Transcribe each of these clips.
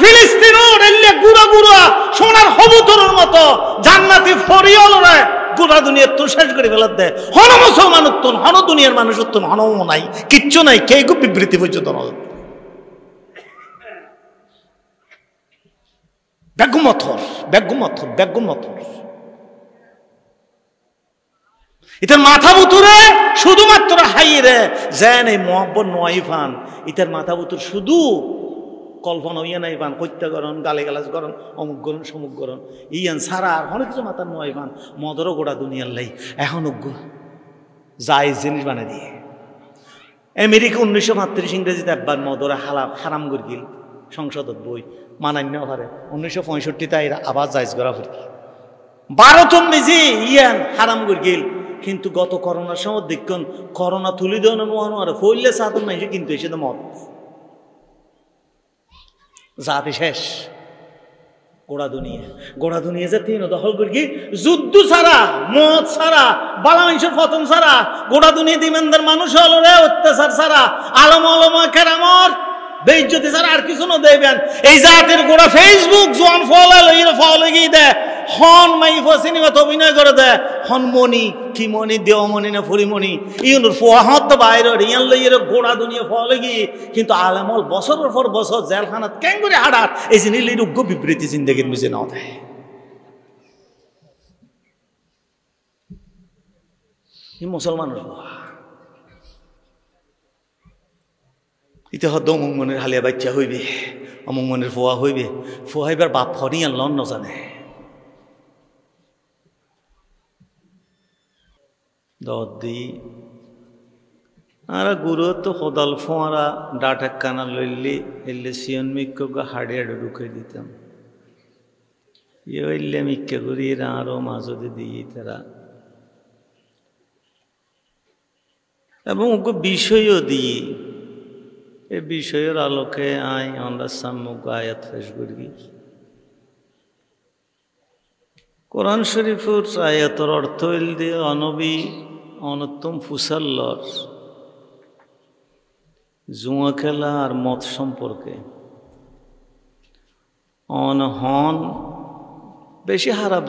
ফিলিস্তিনের এলে গুড়া গুড়া সোনার হবুতরের মতো জান্নাতি গোটা দুনিয়ার তো শেষ করে ফেলার দেয় হন মুসলমান হন দুনিয়ার মানুষ নাই কিচ্ছু নাই কে গু বিবৃতি পর্যন্ত মাথা বুতুরে শুধুমাত্র হাইরে জেন এই মোহাম্মদ নয় ফান ইতার মাথা বুতুর শুধু কল্পনা ইয়ে নাই পান করণ গালে গালাজ করণ অমুক গরণ সমুক গরণ ইয়ান সারা আর অনেক কিছু মাতার নয় পান মদরও গোড়া দুনিয়ার লাই এখন জায়েজ জিনিস বানা দিয়ে আমেরিকা উনিশশো বাত্রিশ ইংরেজিতে একবার মদরে হালাম হারাম গিল সংসদত বই মানান্য হারে উনিশশো পঁয়ষট্টিতে এরা আবার জায়জ করা ফুরকি ভারতন নিজে ইয়ান হারাম গিল কিন্তু গত করোনার সময় দেখুন করোনা তুলি দেওয়ানো মহানো আর ফইলে সাধন নাই কিন্তু এসে তো মদ জাতি শেষ গোড়া দুনিয়া গোড়া দুনিয়া যে তিন দখল করি যুদ্ধ ছাড়া মদ ছাড়া বালা মানুষের ফতন ছাড়া গোড়া দুনিয়া দিমেন্দার মানুষ হলো রে অত্যাচার ছাড়া আলম আলম কেরামর বেইজ্জতি ছাড়া আর কিছু না দেবেন এই জাতের গোড়া ফেসবুক জোয়ান ফল ফল গিয়ে দেয় হন মাই ফসিনিমাত অভিনয় করে দেয় হনমণি কিমণি দেওমণি না ফুরিমণি ইউনুর ফোয়াহত বাইরের ইয়ান লইয়ের গোড়া দুনিয়া ফলে গিয়ে কিন্তু আলামল বছরের পর বছর জেলখানাত কেন করে হাড়ার এই জিনিস লিরুগ্য বিবৃতি জিন্দগির মিজে নাও দেয় মুসলমানের ইতিহাস অমুক মনের হালিয়া বাচ্চা হইবে অমুক মনের ফোয়া হইবে ফোয়া এবার বাপ হরিয়ান লন নজানে দর দি আর গুরু তো হদাল ফোঁয়ারা ডাটা কানা লইলে এলে সিয়ন গা হাড়ে হাড়ে ঢুকে দিতাম ইয়ে হইলে ঘুরি এরা আরও মাঝতে দিয়ে তারা এবং ওকে বিষয়ও দিয়ে এই বিষয়ের আলোকে আই আমরা সাম্যক আয়াত ফেস করি কোরআন শরীফুর আয়াতর অর্থ এল দিয়ে অনবী অনুত্তম ফুসাল্লর জুয়া খেলা আর মত সম্পর্কে অন হন বেশি হারাপ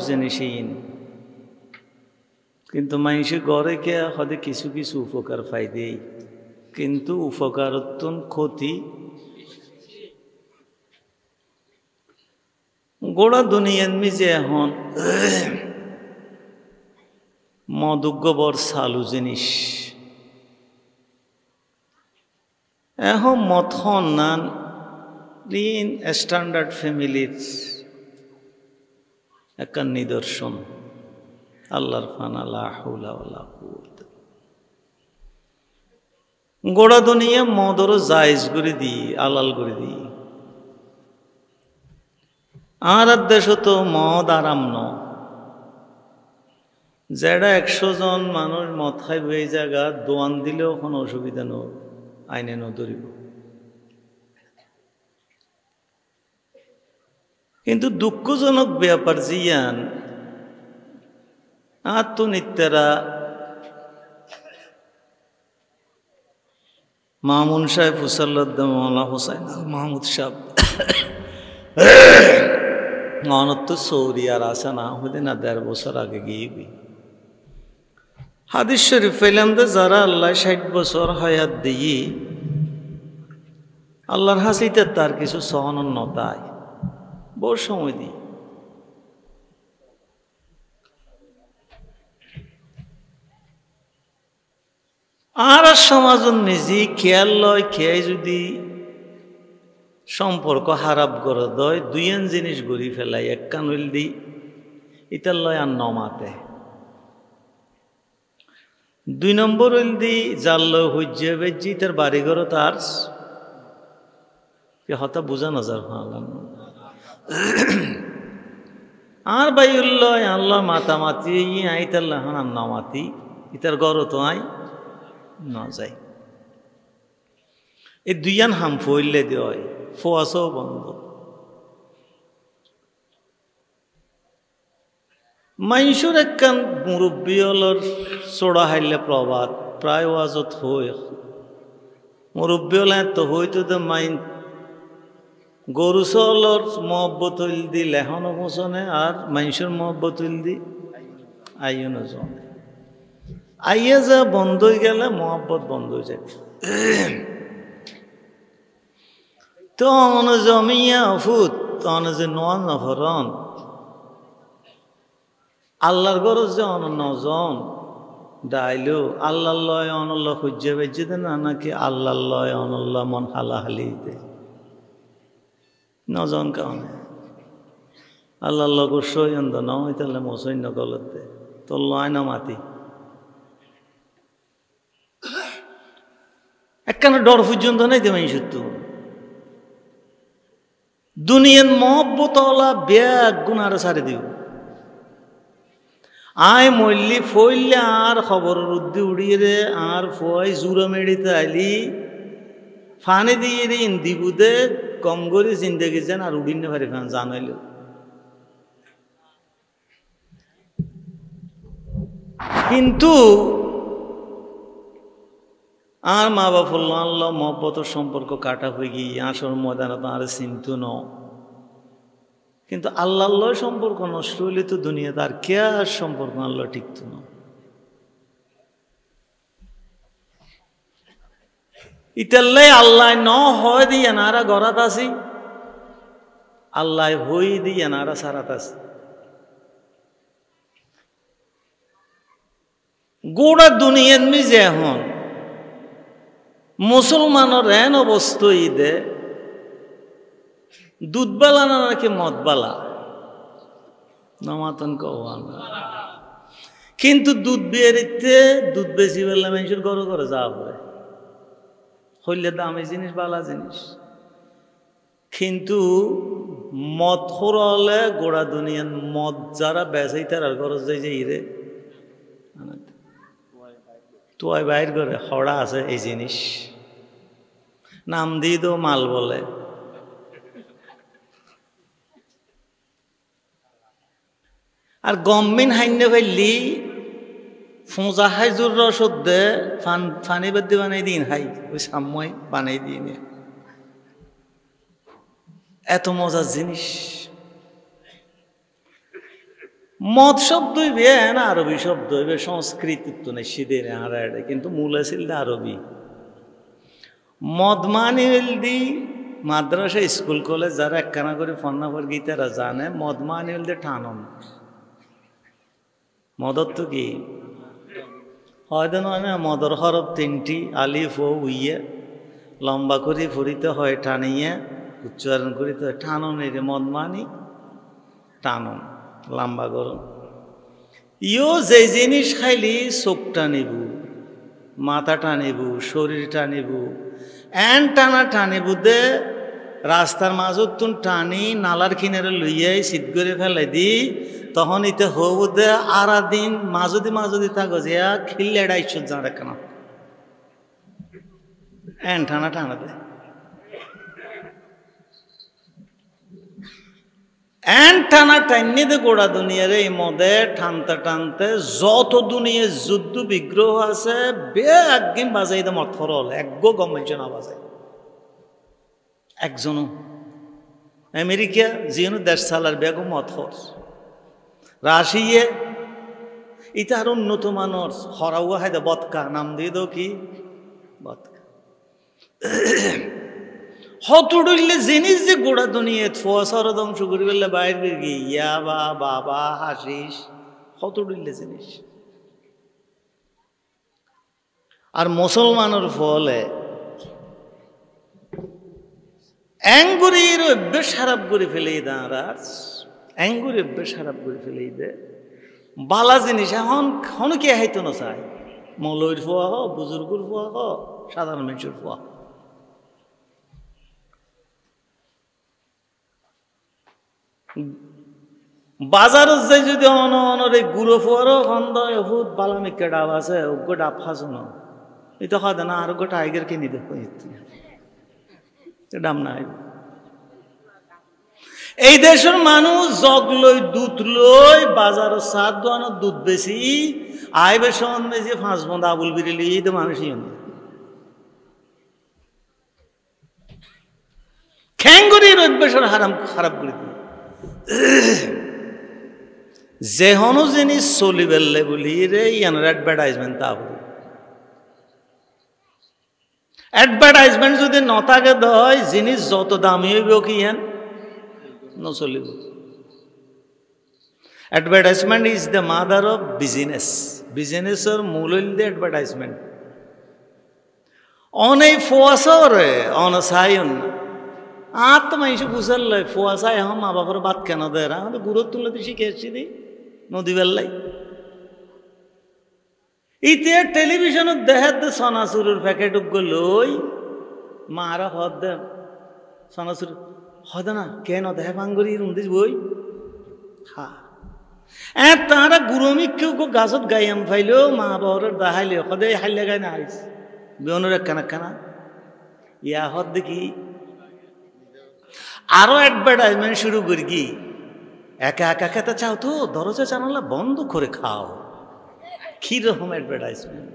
ইন কিন্তু মানুষে গড়ে কে হদে কিছু কিছু উপকার পাই দেই কিন্তু উপকার ক্ষতি গোড়া দুনিয়ান মিজে এখন মদুগ্গবর সালু জিনিস এখন মথন নান ক্লিন স্ট্যান্ডার্ড ফ্যামিলির একটা নিদর্শন আল্লাহর আল্লাহ গোড়া দুনিয়া মদরও জায়জ করে দিই আলাল করে দিই আর দেশ তো মদ আরাম নয় যারা একশো জন মানুষ মদ খাইব জায়গা দোয়ান দিলেও কোনো অসুবিধা ন আইনে নদরিব কিন্তু দুঃখজনক ব্যাপার জিয়ান আত্মনিত্যারা মামুন সাহেব হুসাল্লা হুসাইন আল মাহমুদ সাহেব অনত্য সৌদি আর আসা না হইলে না দেড় বছর আগে গিয়ে গিয়ে হাদিস শরীফ পেলাম যে যারা আল্লাহ ষাট বছর হায়াত দিই আল্লাহর হাসিতে তার কিছু সহনন্যতায় বহু সময় দিই আর সমাজ নিজে খেয়াল লয় খেয়াই যদি সম্পর্ক হারাপ করে দয় দুইয়ান জিনিস গড়ি ফেলাই এক কানুল দি ইতার লয় আর নমাতে দুই নম্বর হইল দি জাল্ল হুজ্জে বেজ্জি তার বাড়িঘরও তার হতা বোঝা নজর হ্যাঁ, আর বাই উল্লয় আল্লাহ মাতা মাতি ইয়ে আই তার লহান মাতি ইতার গর তো আই ন যাই এই দুইয়ান হাম ফইলে দেয় ফোয়াশও বন্ধ মাইসুর একখান মুরব্বিয়লর চোড়া হাইলে প্রবাদ প্রায় ওয়াজত হয় মুরব্বিয়ল তো হইতো তো মাইন গরু চলর মহব্বত হইল দি লেহন পোষণে আর মাইসুর মহব্বত হইল দি আইয়ে নজনে আইয়ে যা বন্ধ হয়ে গেলে মহব্বত বন্ধ হয়ে যায় তো অন জমিয়া ফুত অন যে নন হরণ আল্লাহর গরজ যে জন ডাইলো আল্লাহ লয় অনল্লা সূর্য বেজে দে না নাকি আল্লাহ লয় অনল্লা মন হালি দে নজন কারণে আল্লাহ লগর সৈন্দ নয় তাহলে মসৈন্য গলতে তো লয় না মাতি একখানে ডর পর্যন্ত নেই তুমি সত্য দুনিয়ার মহব্বতলা ব্যাগ গুণারে সারি দিব আয় মল্লি ফইলে আর খবর রুদ্ধি উড়িয়ে রে আর ফয় জুরো মেড়িতে আলি ফানে দিয়ে রে ইন্দি কম করে জিন্দেগি যান আর উড়িনে ভারি ফান জানাইল কিন্তু আর মা বাপ আল্লাহ মহব্বত সম্পর্ক কাটা হয়ে গিয়ে আসর তো আর চিন্তু ন কিন্তু আল্লাহ সম্পর্ক নষ্ট হইলে তো দুনিয়াতে আর কে আর সম্পর্ক আল্লাহ টিকত না ইতাল্লাই আল্লাহ ন হয় দি নারা গড়াত আসি আল্লাহ হই দি নারা সারাত আসি গোড়া দুনিয়ার মিজে এখন মুসলমানের এন অবস্থা ঈদে দুধবালা না নাকি মদবালা নমাতন কওয়ান কিন্তু দুধ বিয়ে দিতে দুধ বেশি বললাম এইসব গরু করে যাওয়া পড়ে হইলে দামি জিনিস বালা জিনিস কিন্তু মদ হলে গোড়া দুনিয়ান মদ যারা বেসাই তার আর গরজ যাই যে ইরে তোয় বাইর করে হড়া আছে এই জিনিস নাম দিয়ে দো মাল বলে আর গমিন হাইনে ফেললি ফোঁজা হাই জোর রসদ দে ফান ফানি বেদি বানাই দিন হাই ওই সাম্যই বানাই দিন এত মজার জিনিস মদ শব্দ হ্যাঁ, না আরবি শব্দ হইবে সংস্কৃতি তো নেই শীতের হারাড়ে কিন্তু মূল আছিল আরবি মদ মানি হইল দি মাদ্রাসা স্কুল কলেজ যারা একখানা করে ফন্নাফর গীতারা জানে মদ মানি হইল ঠানন মদর তো কি হয় নয় না মদর হরব তিনটি আলিফ ও উইয়ে লম্বা করে ফুরিতে হয় টানিয়ে উচ্চারণ করিতে হয় টানন এর মদ মানি টানন লম্বা গরম ইও যে জিনিস খাইলি চোখ টানিব মাথা টানিব শরীর টানিব এন টানা টানিব দে রাস্তার মাঝত তুন টানি নালার কিনারে লইয়াই সিদ্ধ করে ফেলাই দি তখন ইতে হবুদে আরা দিন মাজুদি মাজুদি থাকো যে খিল্লে এটা ঈশ্বর জানা রাখে এন ঠানা ঠানা দে এন টানা টাইনি দে গোড়া দুনিয়ার এই মদে টানতে টানতে যত দুনিয়ার যুদ্ধ বিগ্রহ আছে বে একদিন বাজাই দে মথরল একগো গম না বাজাই একজনও আমেরিকা যিনো দেশ সালার বেগম অথর রাশিয়ে ইতার উন্নত মানুষ হরাউয়া হায়দা বতকা নাম দিয়ে দো কি বতকা হতড়ইলে জিনিস যে গোড়া দুনিয়ে থোয়া সরা ধ্বংস করি বললে বাইরে গিয়া বা বাবা হাসিস হতড়ইলে জিনিস আর মুসলমানের ফলে অ্যাঙ্গুরির অভ্যেস খারাপ করে ফেলে দাঁড়াস অ্যাঙ্গুরে সারাপ করে ফেলে দে বালা জিনিস এখন এখন কে হাইতো না চায় মৌলির ফোয়া হ বুজুর্গর ফোয়া হ সাধারণ মানুষের ফোয়া বাজারত যাই যদি অন অনরে গুঁড়ো ফোয়ারও খন্দ বহুত বালামি কেডাব আছে অজ্ঞ ডাব ফাঁসুন এই তো হয় না আর গোটা আইগের কিনি দেখো ডাম না আইব এই দেশের মানুষ লই দুধ লই বাজার সাত দোয়ানোর দুধ বেশি আইবে সন বেশি ফাঁস বন্ধ আবুল বিরিলি তো মানুষই খ্যাঙ্গুরি রৈবেশন হারাম খারাপ করে দিল যে হন জিনিস চলি বেললে বলি রে ইয়ান অ্যাডভার্টাইজমেন্ট তা হল অ্যাডভার্টাইজমেন্ট যদি নতাকে দয় জিনিস যত দামি হইব কি ইয়ান নচলিব advertisement is the mother of business বিজনেছৰ মূল হ'ল দ্য এডভাৰটাইজমেণ্ট অনেই ফুয়াশাওরে অনসায়ন আর তো মানুষ বুঝাল ফুয়াশা এখন মা বাবার বাদ কেন দেয় আমাদের গুরুর তুলে দিয়ে শিখে এসছি দি নদী বেল্লাই ইতে টেলিভিশনত দেখার দে সনাসুরের প্যাকেট লই মারা হদ দেন সনাসুরের না কেন দেহ ভাঙ্গরি দিস বই হা এ তাহারা গুরমি কেউ কো গাছত গাইয়াম ফাইলেও মা বাবার হাইলে হদে হাইলে গাই না আইস বেউনের এক খানা ইয়া হদ দেখি আরো অ্যাডভার্টাইজমেন্ট শুরু করি কি একা একা খেতে চাও তো দরজা জানালা বন্ধ করে খাও কি রকম অ্যাডভার্টাইজমেন্ট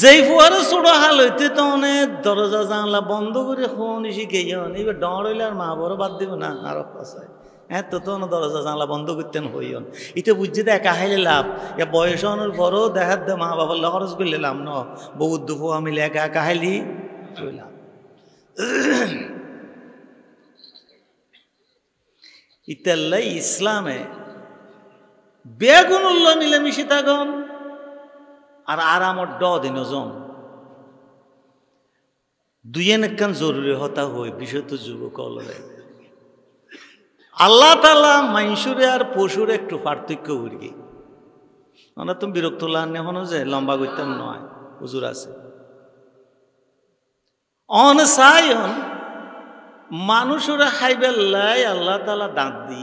যেই ফুয়ারে ছোট হাল হইতে তো অনেক দরজা জানলা বন্ধ করে হন শিখে যান এইবার ডর হইলে আর মা বড় বাদ দিব না আর আছে হ্যাঁ তো তো দরজা জানলা বন্ধ করতেন হইন এটা বুঝছি তো একা হাইলে লাভ এ বয়স অনেক পরও দেখার দে মা বাবার লহরস করলে লাভ ন বহুত দুপো আমি একা একা হাইলি লাভ ইতাল্লাই ইসলামে বেগুন উল্লাহ মিশে থাকুন আর আরামর ড দিন জম দুইয়েন একখান জরুরি হতা হয় বিশেষত যুবক আল্লাহ তালা মাইসুরে আর পশুর একটু পার্থক্য উড়গে আমরা তো বিরক্ত লাগান হন যে লম্বা করতাম নয় হুজুর আছে অন সায়ন মানুষের হাইবেল্লাই আল্লাহ তালা দাঁত দি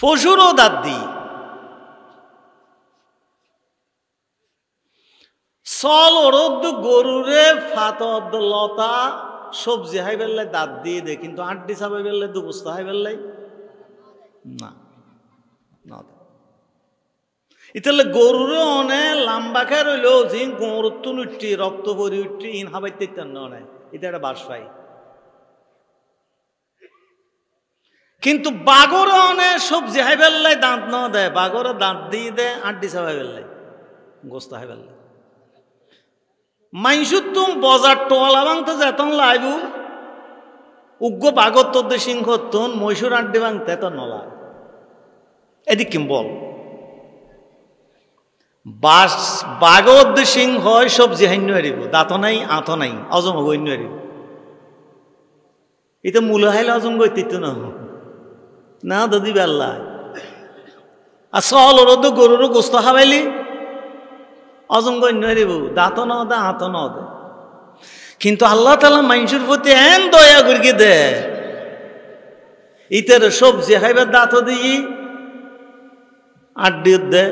পশুরও দাঁত দিই সল ওরদ গরুরে ফাতদ লতা সবজি হাই বেললে দাঁত দিয়ে দে কিন্তু আড্ডি চাপাই বেললে দুবস্তা হাই বেললাই না না ইতালে গরুরে অনে লাম্বাকে রইলেও রইল যে গরুর উঠি রক্ত ভরি উঠি ইন হাবাই হাবাইতে ইত্যান নয় এটা একটা বাসাই কিন্তু বাগর অনে সবজি হাই বেললাই দাঁত না দেয় বাগরে দাঁত দিয়ে দেয় আড্ডি চাপাই বেললাই গোস্তা হাই বেললাই মাইসুর তুম বজার টোয়ালা ভাঙতে যেতন লাইবু উগ্র বাগত তদ্দে সিংহ তন মৈশুর আড্ডি বাং তো নলা এদিক কিম বল বাস বাগত সিংহ সবজি হাইন্য এরিব দাঁত নাই আঁত নাই অজম হইন্য এরিব এটা মূল হাইলে অজম গইতিত না না দাদি বেল্লা আর সল রোদ গরুর গোস্ত হাবাইলি অজমগণ্য হইব দাঁত ন দে হাত ন দে কিন্তু আল্লাহ তালা মানুষের প্রতি এন দয়া করি দে ইতের সবজি খাইবার দাঁত দিয়ে আড্ডি দে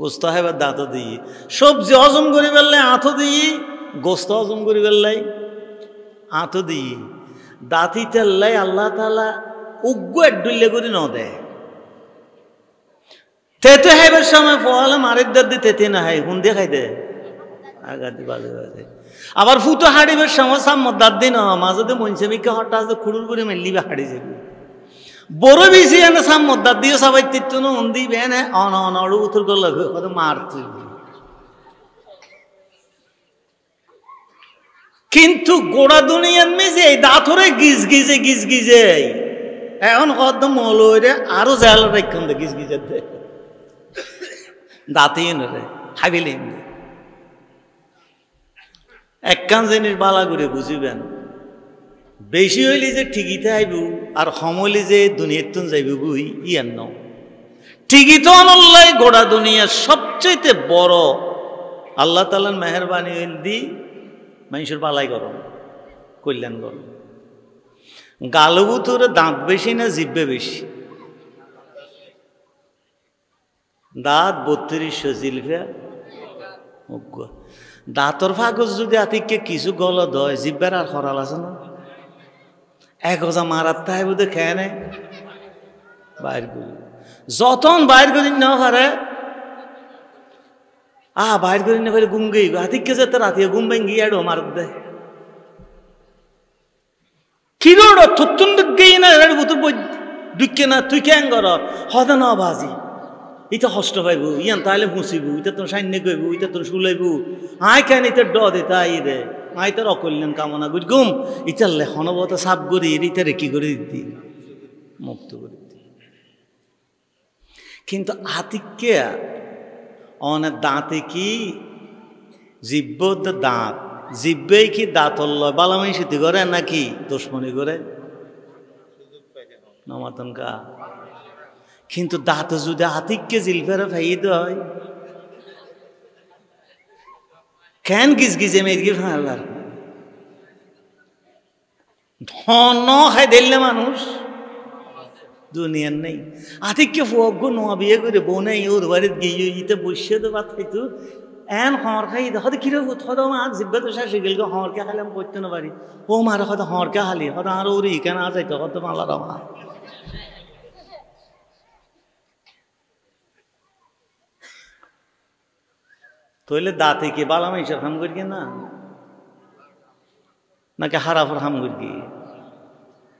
গোস্ত খাইবার দাঁত দিয়ে সবজি হজম করি পেললে আঁত দিই গোস্ত হজম করি পেললাই আঁত দিই দাঁত ইতাল্লাই আল্লাহ তালা উগ্র এক করে ন দেয় তেতু হাইবার সময় ফল মারের দিয়ে তেতে না হাই হুন খাই দে দি বাজে বাজে আবার ফুতো হাড়িবার সময় দাঁত দাদ দিন মাঝে তো মনসে মিকা হঠাৎ আছে খুড়ুর করে বা হাড়ি যাবি বড় বেশি এনে সাম্য দাঁত দিয়ে সবাই তিত্তু না হুন দিবে এনে অন অন অড়ু উথুর করলে কত মার কিন্তু গোড়া দুনিয়ান মেজে দাঁতরে গিজ গিজে গিজ গিজে এখন কত মৌল আরো জাল রাখুন গিজ গিজে দেয় দাঁতিনরে হাবিলেন একখান জিনিস বালা করে বুঝিবেন বেশি হইলে যে ঠিকিতে আইব আর হইলে যে তুন যাইব বুই ইয়ার ন ঠিকিত অনল্লাই গোড়া দুনিয়ার সবচাইতে বড় আল্লাহ তালার মেহরবানি দি মানুষের বালাই গরম কল্যাণ গরম গালবু তোর দাঁত বেশি না জিব্বে বেশি দাঁত বত্রিশশো জিলফে দাঁতর ফাগজ যদি আতিককে কিছু গল দয় জিব্বার আর খরাল আছে না এক হজা মারাত তাই বোধ খেয়ে নেয় বাইর করি যতন বাইর করি নেওয়া পারে আ বাইর করি নেওয়া পারে গুম গেই হাতিককে যেতে রাতি গুম গিয়ে এডো মারত দেয় কিরোড় গড় থুতুন গেই না এর বুতুর বই না তুই কেন কর হদে না বাজি ইটা হষ্ট পাইব ইয়ান তাহলে মুসিবু ইতে তোর সাইন্য গইব ইতে তোর শুলাইব আয় কেন ইতে ড দে তাই রে আয় তোর অকল্যাণ কামনা বুঝ গুম লেখন বতা সাপ করি ইতে রেকি করে দিতি মুক্ত করে দিতি কিন্তু আতিককে অনেক দাঁতে কি জিব্য দাঁত জিব্যেই কি দাঁত লয় বালামাই করে নাকি দুশ্মনী করে নমাতন কা কিন্তু দাঁত যদি আতিককে জিল ফেরে ফাইয়ে দেয় কেন গিজ গিজে গিয়ে ফেলার ধন খাই দেখলে মানুষ দুনিয়ার নেই আতিককে ফুয়গ্য নোয়া বিয়ে করে বোনে ওর বাড়িতে গিয়ে ইতে বসে তো ভাত খাইতো এন হর খাই হতে কিরে হতো মা জিব্বা তো শাশি গেল হরকে আমি করতে না পারি ও মারে হতো হরকে হালি হতো আর ওর না আজাইতো হতো মালার আমার তইলে দাঁতে কি বালাম এইসব হাম করি না নাকি হারাফর হাম করি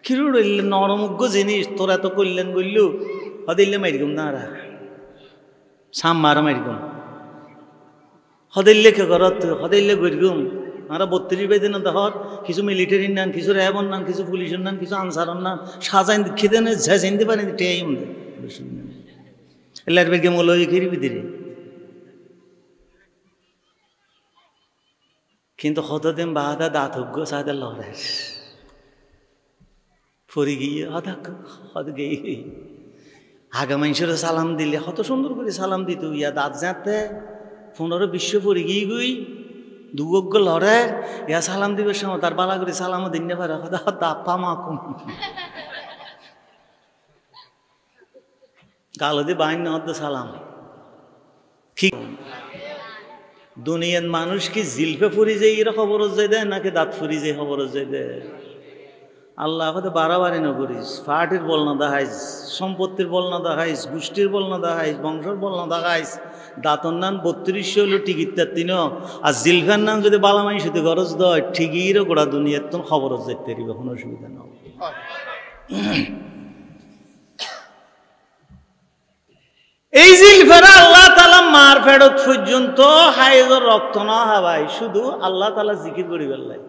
খিরুড় হইলে নরমজ্ঞ জিনিস তোরা তো করলেন বললু হদিল্লে মাইরকম না রা সাম মার মাইরকম হদিল্লে কে করত হদিল্লে গরগুম আমরা বত্রিশ বেদে না হর কিছু মিলিটারি নান কিছু র্যাবর নান কিছু পুলিশের নান কিছু আনসার নান সাজাইন খেতে না ঝাঁজাইন দিবা না টেয়াই এলার বেগে মোলো খেরি বিদিরে কিন্তু হতদিন বাহাদা দাতজ্ঞ সাদা লড়াস ফরি গিয়ে হতাক হত গিয়ে আগে মানুষের সালাম দিলে হত সুন্দর করে সালাম দিত ইয়া দাঁত যাতে পনেরো বিশ্ব পরি গিয়ে গুই দুগজ্ঞ লড়ে ইয়া সালাম দিবে সময় তার বালা করে সালামও দিন না পারে হতা হতা আপা মা কম গালো দিয়ে বাইন হত সালাম ঠিক দুনিয়ার মানুষ কি জিলফে ফুরি যে এরা খবর যাই দেয় নাকি দাঁত ফুরি যে খবর যাই দেয় আল্লাহ হতে বাড়াবাড়ি না করিস ফাটির বল না দেখাইস সম্পত্তির বল না দেখাইস গোষ্ঠীর বল না দেখাইস বংশর বল না দেখাইস দাঁতর নাম বত্রিশ হলো টিকিটটা তিন আর জিলফার নাম যদি বালামাই সাথে গরজ দয় ঠিকইরও গোড়া দুনিয়ার তো খবর যাইতে পারি কোনো অসুবিধা না এই জিলফেরা আল্লাহ তালা মার ফেরত পর্যন্ত হাইজর রক্ত না হওয়ায় শুধু আল্লাহ তালা জিকির করি ফেললাই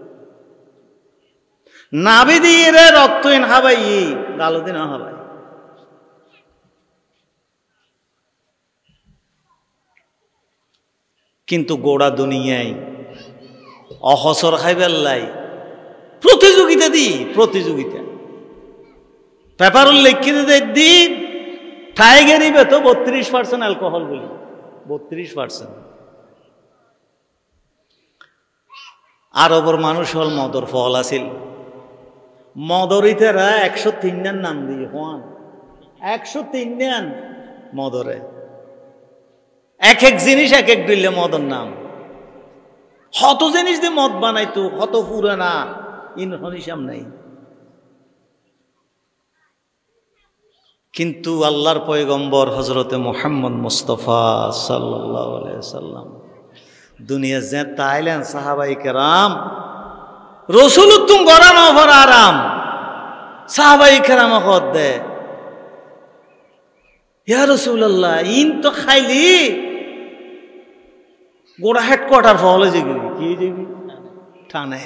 নাবি দিয়ে রক্তহীন হাবাই না হবাই কিন্তু গোড়া দুনিয়ায় অহসর খাই লাই প্রতিযোগিতা দি প্রতিযোগিতা পেপার লিখিতে দি বে তো বত্রিশ পার্সেন্ট অ্যালকোহল বলি বত্রিশ পার্সেন্ট আরবর মানুষ হল মদর ফল আছিল মদরিতেরা একশো দেন নাম দিয়ে হন একশো দেন মদরে এক এক জিনিস এক এক দিলে মদর নাম হত জিনিস দিয়ে মদ বানাইতো হত পুরে না ইনফরমেশন নাই কিন্তু আল্লাহর পয়গম্বর হজরতে মোহাম্মদ মুস্তফা সাল্লাম দুনিয়া যে তাইলেন সাহাবাই কেরাম রসুল উত্তম গরম অভর আরাম সাহাবাই খেরাম হদ দে ইয়া আল্লাহ ইন তো খাইলি গোড়া কোয়ার্টার ফলে যেগুলি কি যেগুলি ঠানে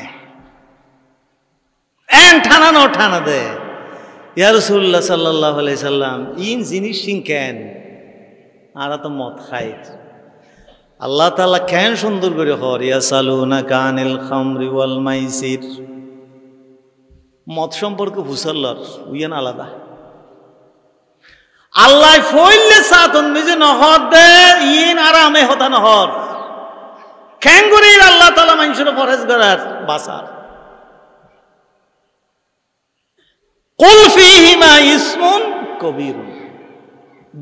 এন ঠানা ন ঠানা দে ইয়ারসুল্লাহ সাল্লাহ সাল্লাম ইন যিনি সিং কেন আর তো মদ খাই আল্লাহ তালা কেন সুন্দর করে হর ইয়া না কানিল খামরি ওয়াল মাইসির মত সম্পর্কে ভুসাল্লার উইয়ান আলাদা আল্লাহ ফইলে সাতন নিজে নহর দে ইন আরামে হতা নহর খ্যাং করে আল্লাহ তালা মানুষের পরেজ করার বাসার কুলফিহিমা ইসমুন কবির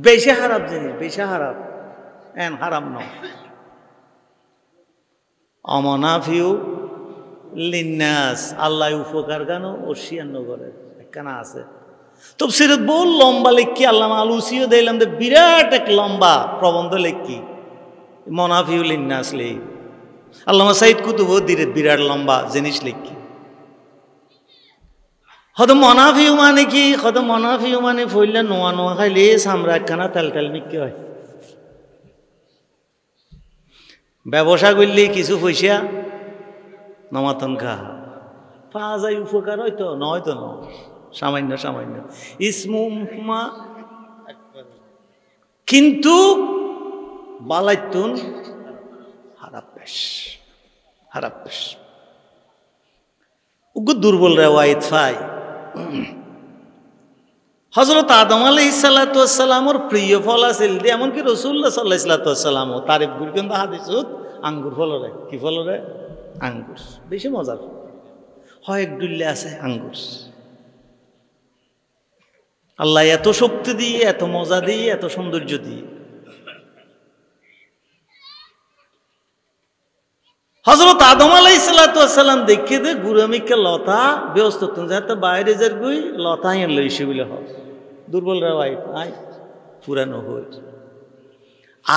বেশি হারাপ জিনিস বেশি হারাপ এন হারাম ন অমনাফিউ লিন্নাস আল্লাহ উপকার গানও অসিয়ান্ন নগরে একখানা আছে তো সেরত বহুল লম্বা লেখি আল্লাহ আলুসিও দেখলাম যে বিরাট এক লম্বা প্রবন্ধ লেখি মনাফিউল ইন্নাস লেখ আল্লামা সাইদ কুতুব দিরে বিরাট লম্বা জিনিস লেখি হদ মনাফিউ মানে কি হদ মনাফিউ মানে ফুললে নোয়া নোয়া খাইলে সামরা একখানা তেল তেল মিক্কি হয় ব্যবসা করলে কিছু পয়সা নমাতন খা পা যায় উপকার হয়তো নয় তো নয় সামান্য সামান্য ইসমুমা কিন্তু বালাইতুন হারাপেশ হারাপেশ উগ দুর্বল ওয়াইট ফাই হজরত আদম আলি সাল্লাতামর প্রিয় ফল আছিল এমনকি রসুল্লা সাল্লাহ ও তারিফ গুড় কিন্তু হাদিসুত আঙ্গুর ফলরে কি ফলরে আঙ্গুর বেশি মজার হয় এক ডুল্লে আছে আঙ্গুর আল্লাহ এত শক্তি দিয়ে এত মজা দিয়ে এত সৌন্দর্য দিয়ে হজরত আদম আলাই সালাতাম দেখি দে গুরামিকে লতা ব্যস্ত যাতে বাইরে যার গুই লতা আইন লইছে বলে হস দুর্বল রাও ভাই আই পুরানো হয়ে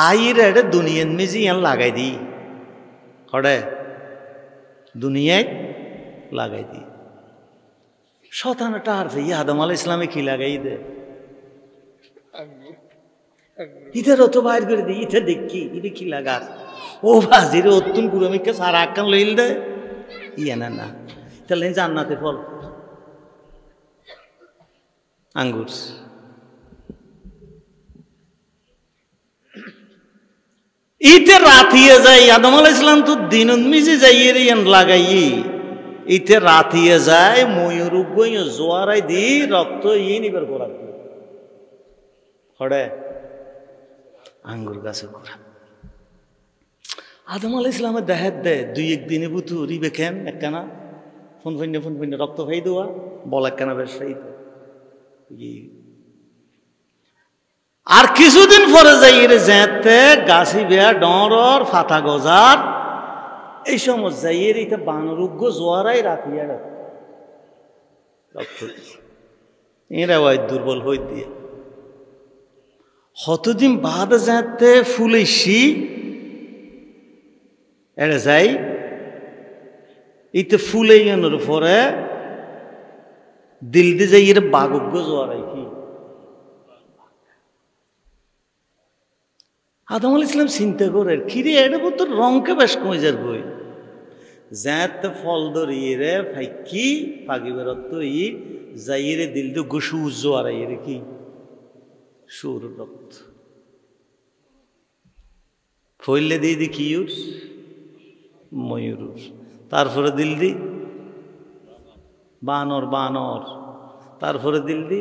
আইর এটা দুনিয়ান মেজি ইয়ান লাগাই দি হড়ে দুনিয়ায় লাগাই দি শতানটা আর ইয়া আদম আলাই ইসলামে কি লাগাই দে ইতের অত বাইর করে দিই ইতে দেখি ইটা কি লাগা ও বাজির অতুল গুরমিকে সারা আকান লইল দে ইয়ে না না তাহলে জান্নাতে ফল আঙ্গুর ইতে রাতিয়ে যাই আদম আল ইসলাম তো দিন মিজে যাইয়ে রিয়ান লাগাইয়ে ইতে রাতিয়ে যায় ময়ূর গই জোয়ারাই দি রক্ত ইয়ে নিবার করা হড়ে আঙ্গুর গাছে ঘোরা আদম আল ইসলামের দেখাত দেয় দুই একদিন বুতু রিবে খেন একখানা ফোন ফোন ফোন ফোন রক্ত ভাই দেওয়া বল একখানা বেশ আর কিছুদিন পরে যাই রে জেঁতে গাছি বেয়া ডর ফাতা গজার এই সময় যাই রে এটা বানরুগ্য জোয়ারাই রাতি এরা এরা ওই দুর্বল হই দিয়ে হতদিন বাদ যাতে ফুলে সি এড়ে যাই ইতে ফুলে গেনোর পরে দিল দিয়ে যাই এর বাগজ্ঞ জ্বর আর কি আদম আল ইসলাম চিন্তা করে কিরে এটা তো রঙকে বেশ কমে যার বই যাতে ফল ধরিয়ে রে ফাইকি পাগিবেরত্ব ই যাইয়ে দিল তো গুসু উজ্জো আর কি সুর রক্ত ফইলে দিয়ে দি কিউর ময়ূর তারপরে দিল দি বানর বানর তারপরে দিল দি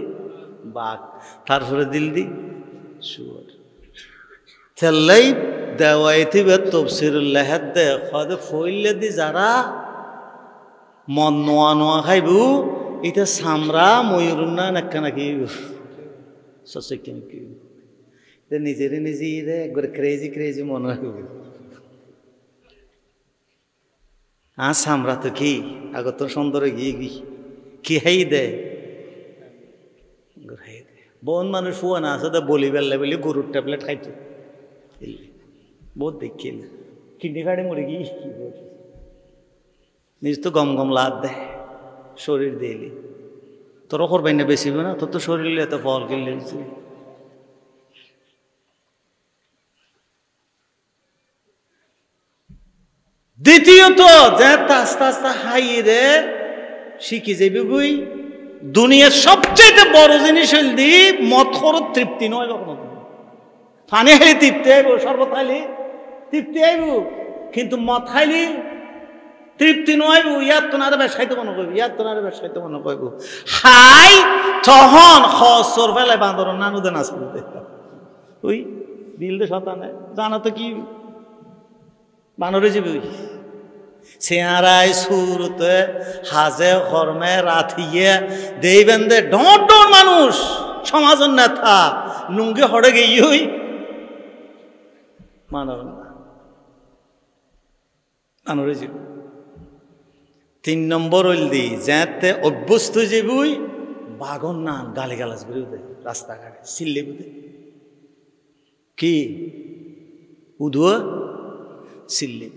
বাঘ তারপরে দিল দি সুর থেল্লাই দেওয়াইতিবে তফসিরুল্লাহ হেদ্দে খদে ফইলে দি যারা মন নোয়া নোয়া খাইবু এটা সামরা ময়ূর না নাকি নাকি শস্য কিনে কি নিজের ইয়ে একবার ক্রেজি ক্রেজি মনে হবে আস আমরা তো কি আগত সুন্দর গিয়ে গি কি হাই দেয় বন মানুষ ফুয়া না আসে তো বলি বেললে বলি গরুর ট্যাবলেট খাইতো বহুত দেখি না কিডনি ফাড়ে মরে গিয়ে নিজ তো গম গম লাদ দেয় শরীর দিয়ে তোর অকর বাইনে বেশি না তোর তো শরীরে এত ফল কিনলে দ্বিতীয়ত যে আস্তে আস্তে হাইরে শিখি যাবি বুই দুনিয়ার সবচেয়ে বড় জিনিস হইল দি মত খরচ তৃপ্তি নয় কখনো ফানে হেলে তৃপ্তি আইব সর্বতালি তৃপ্তি আইব কিন্তু মত তৃপ্তি নয়বু ইয়াত তোনার ব্যবসায়িত মনে করবো ইয়াত তোনার ব্যবসায়িত মনে করব হাই তখন হসর ফেলায় বান্দর নানুদে নাচ করতে ওই দে সতানে জানা তো কি বানরে যাবে ওই চেহারায় সুরতে হাজে হরমে রাথিয়ে দেইবেন দে ডর ডর মানুষ সমাজের নেতা নুঙ্গে হড়ে গেই মানব না মানরে জীবন তিন নম্বর দি যাতে অভ্যস্ত যে বই বাগন না গালাস করে উদে রাস্তাঘাটে সিল্লে বুঝে কি উদুয়া সিল্লে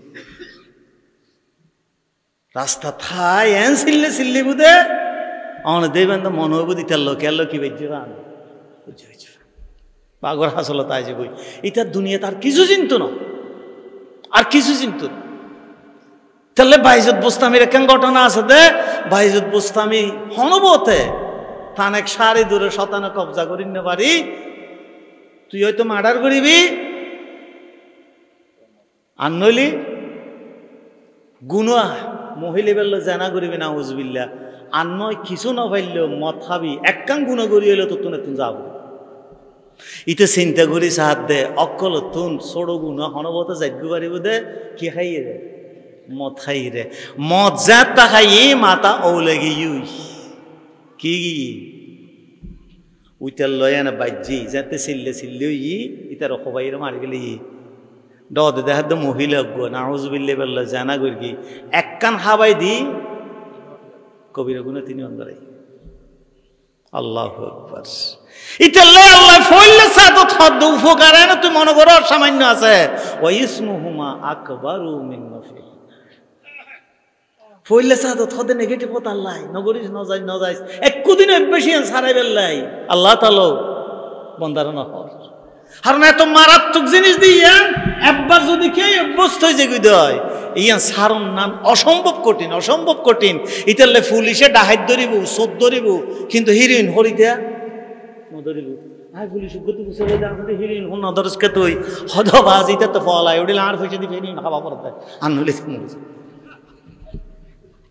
রাস্তা থাই এন সিললে সিল্লে বুঝে অন দেবেন তো মনে হবো দিতে লোকে লোকি বেজি রান হাসল তাই যে বই এটা দুনিয়া তার কিছু চিন্ত না আর কিছু চিন্ত না তাহলে বাইজুদ বুস্তামির একখান ঘটনা আছে দে বাইজুদ বুস্তামি হনবতে থানেক সারি দূরে শতানে কবজা করি না পারি তুই হয়তো মার্ডার করিবি আর নইলি গুনুয়া মহিলা বেললো জেনা করিবি না হুজবিল্লা আর নয় কিছু না পাইলেও মত খাবি একখান গুণা করি হইলে তো তুনে তুই যাবো ইতে চিন্তা করি সাহায্যে অকল তুন সড়ো গুণ হনবতে যাগ্য পারিব দে কি খাইয়ে দেয় মদ খাই রে মদ যা তাকাই মাতা ও লাগে ইউই কি উইতার লয় না বাজ্যি যাতে সিল্লে সিল্লে ই ইতার অকবাইরে মার গেলে ই ডদ দেখা তো মহিলা গো নাউজ বিল্লে বেল্লা জানা করি কি এক কান হাবাই দি কবিরা গুণে তিনি অন্দরাই আল্লাহ আকবার ইতাল্লাই আল্লাহ ফইলে সাদত হদ উপকার না তুই মনে করো সামান্য আছে ওয়াইসমুহুমা আকবারু মিন নফিক ফইলে সাদত থদে নেগেটিভ কথা আল্লাহ নগরিস নজাইস নজাইস একদিন বেশি সারাই বেল্লাই আল্লাহ তালো বন্দারণ হর কারণ এত মারাত্মক জিনিস দিয়ে একবার যদি কে অভ্যস্ত হয়ে যেগুই দেয় ইয়ান সারণ নাম অসম্ভব কঠিন অসম্ভব কঠিন ইতালে পুলিশে ডাহাত ধরিব সোদ ধরিব কিন্তু হিরোইন হরি দেয়া নধরিব আর পুলিশ গতি বুঝে বলে আমাদের হিরোইন বাজ ইতা তো ফল আয় ওডিলে আর পয়সা দিবে হিরোইন হাওয়া পড়তে আনলে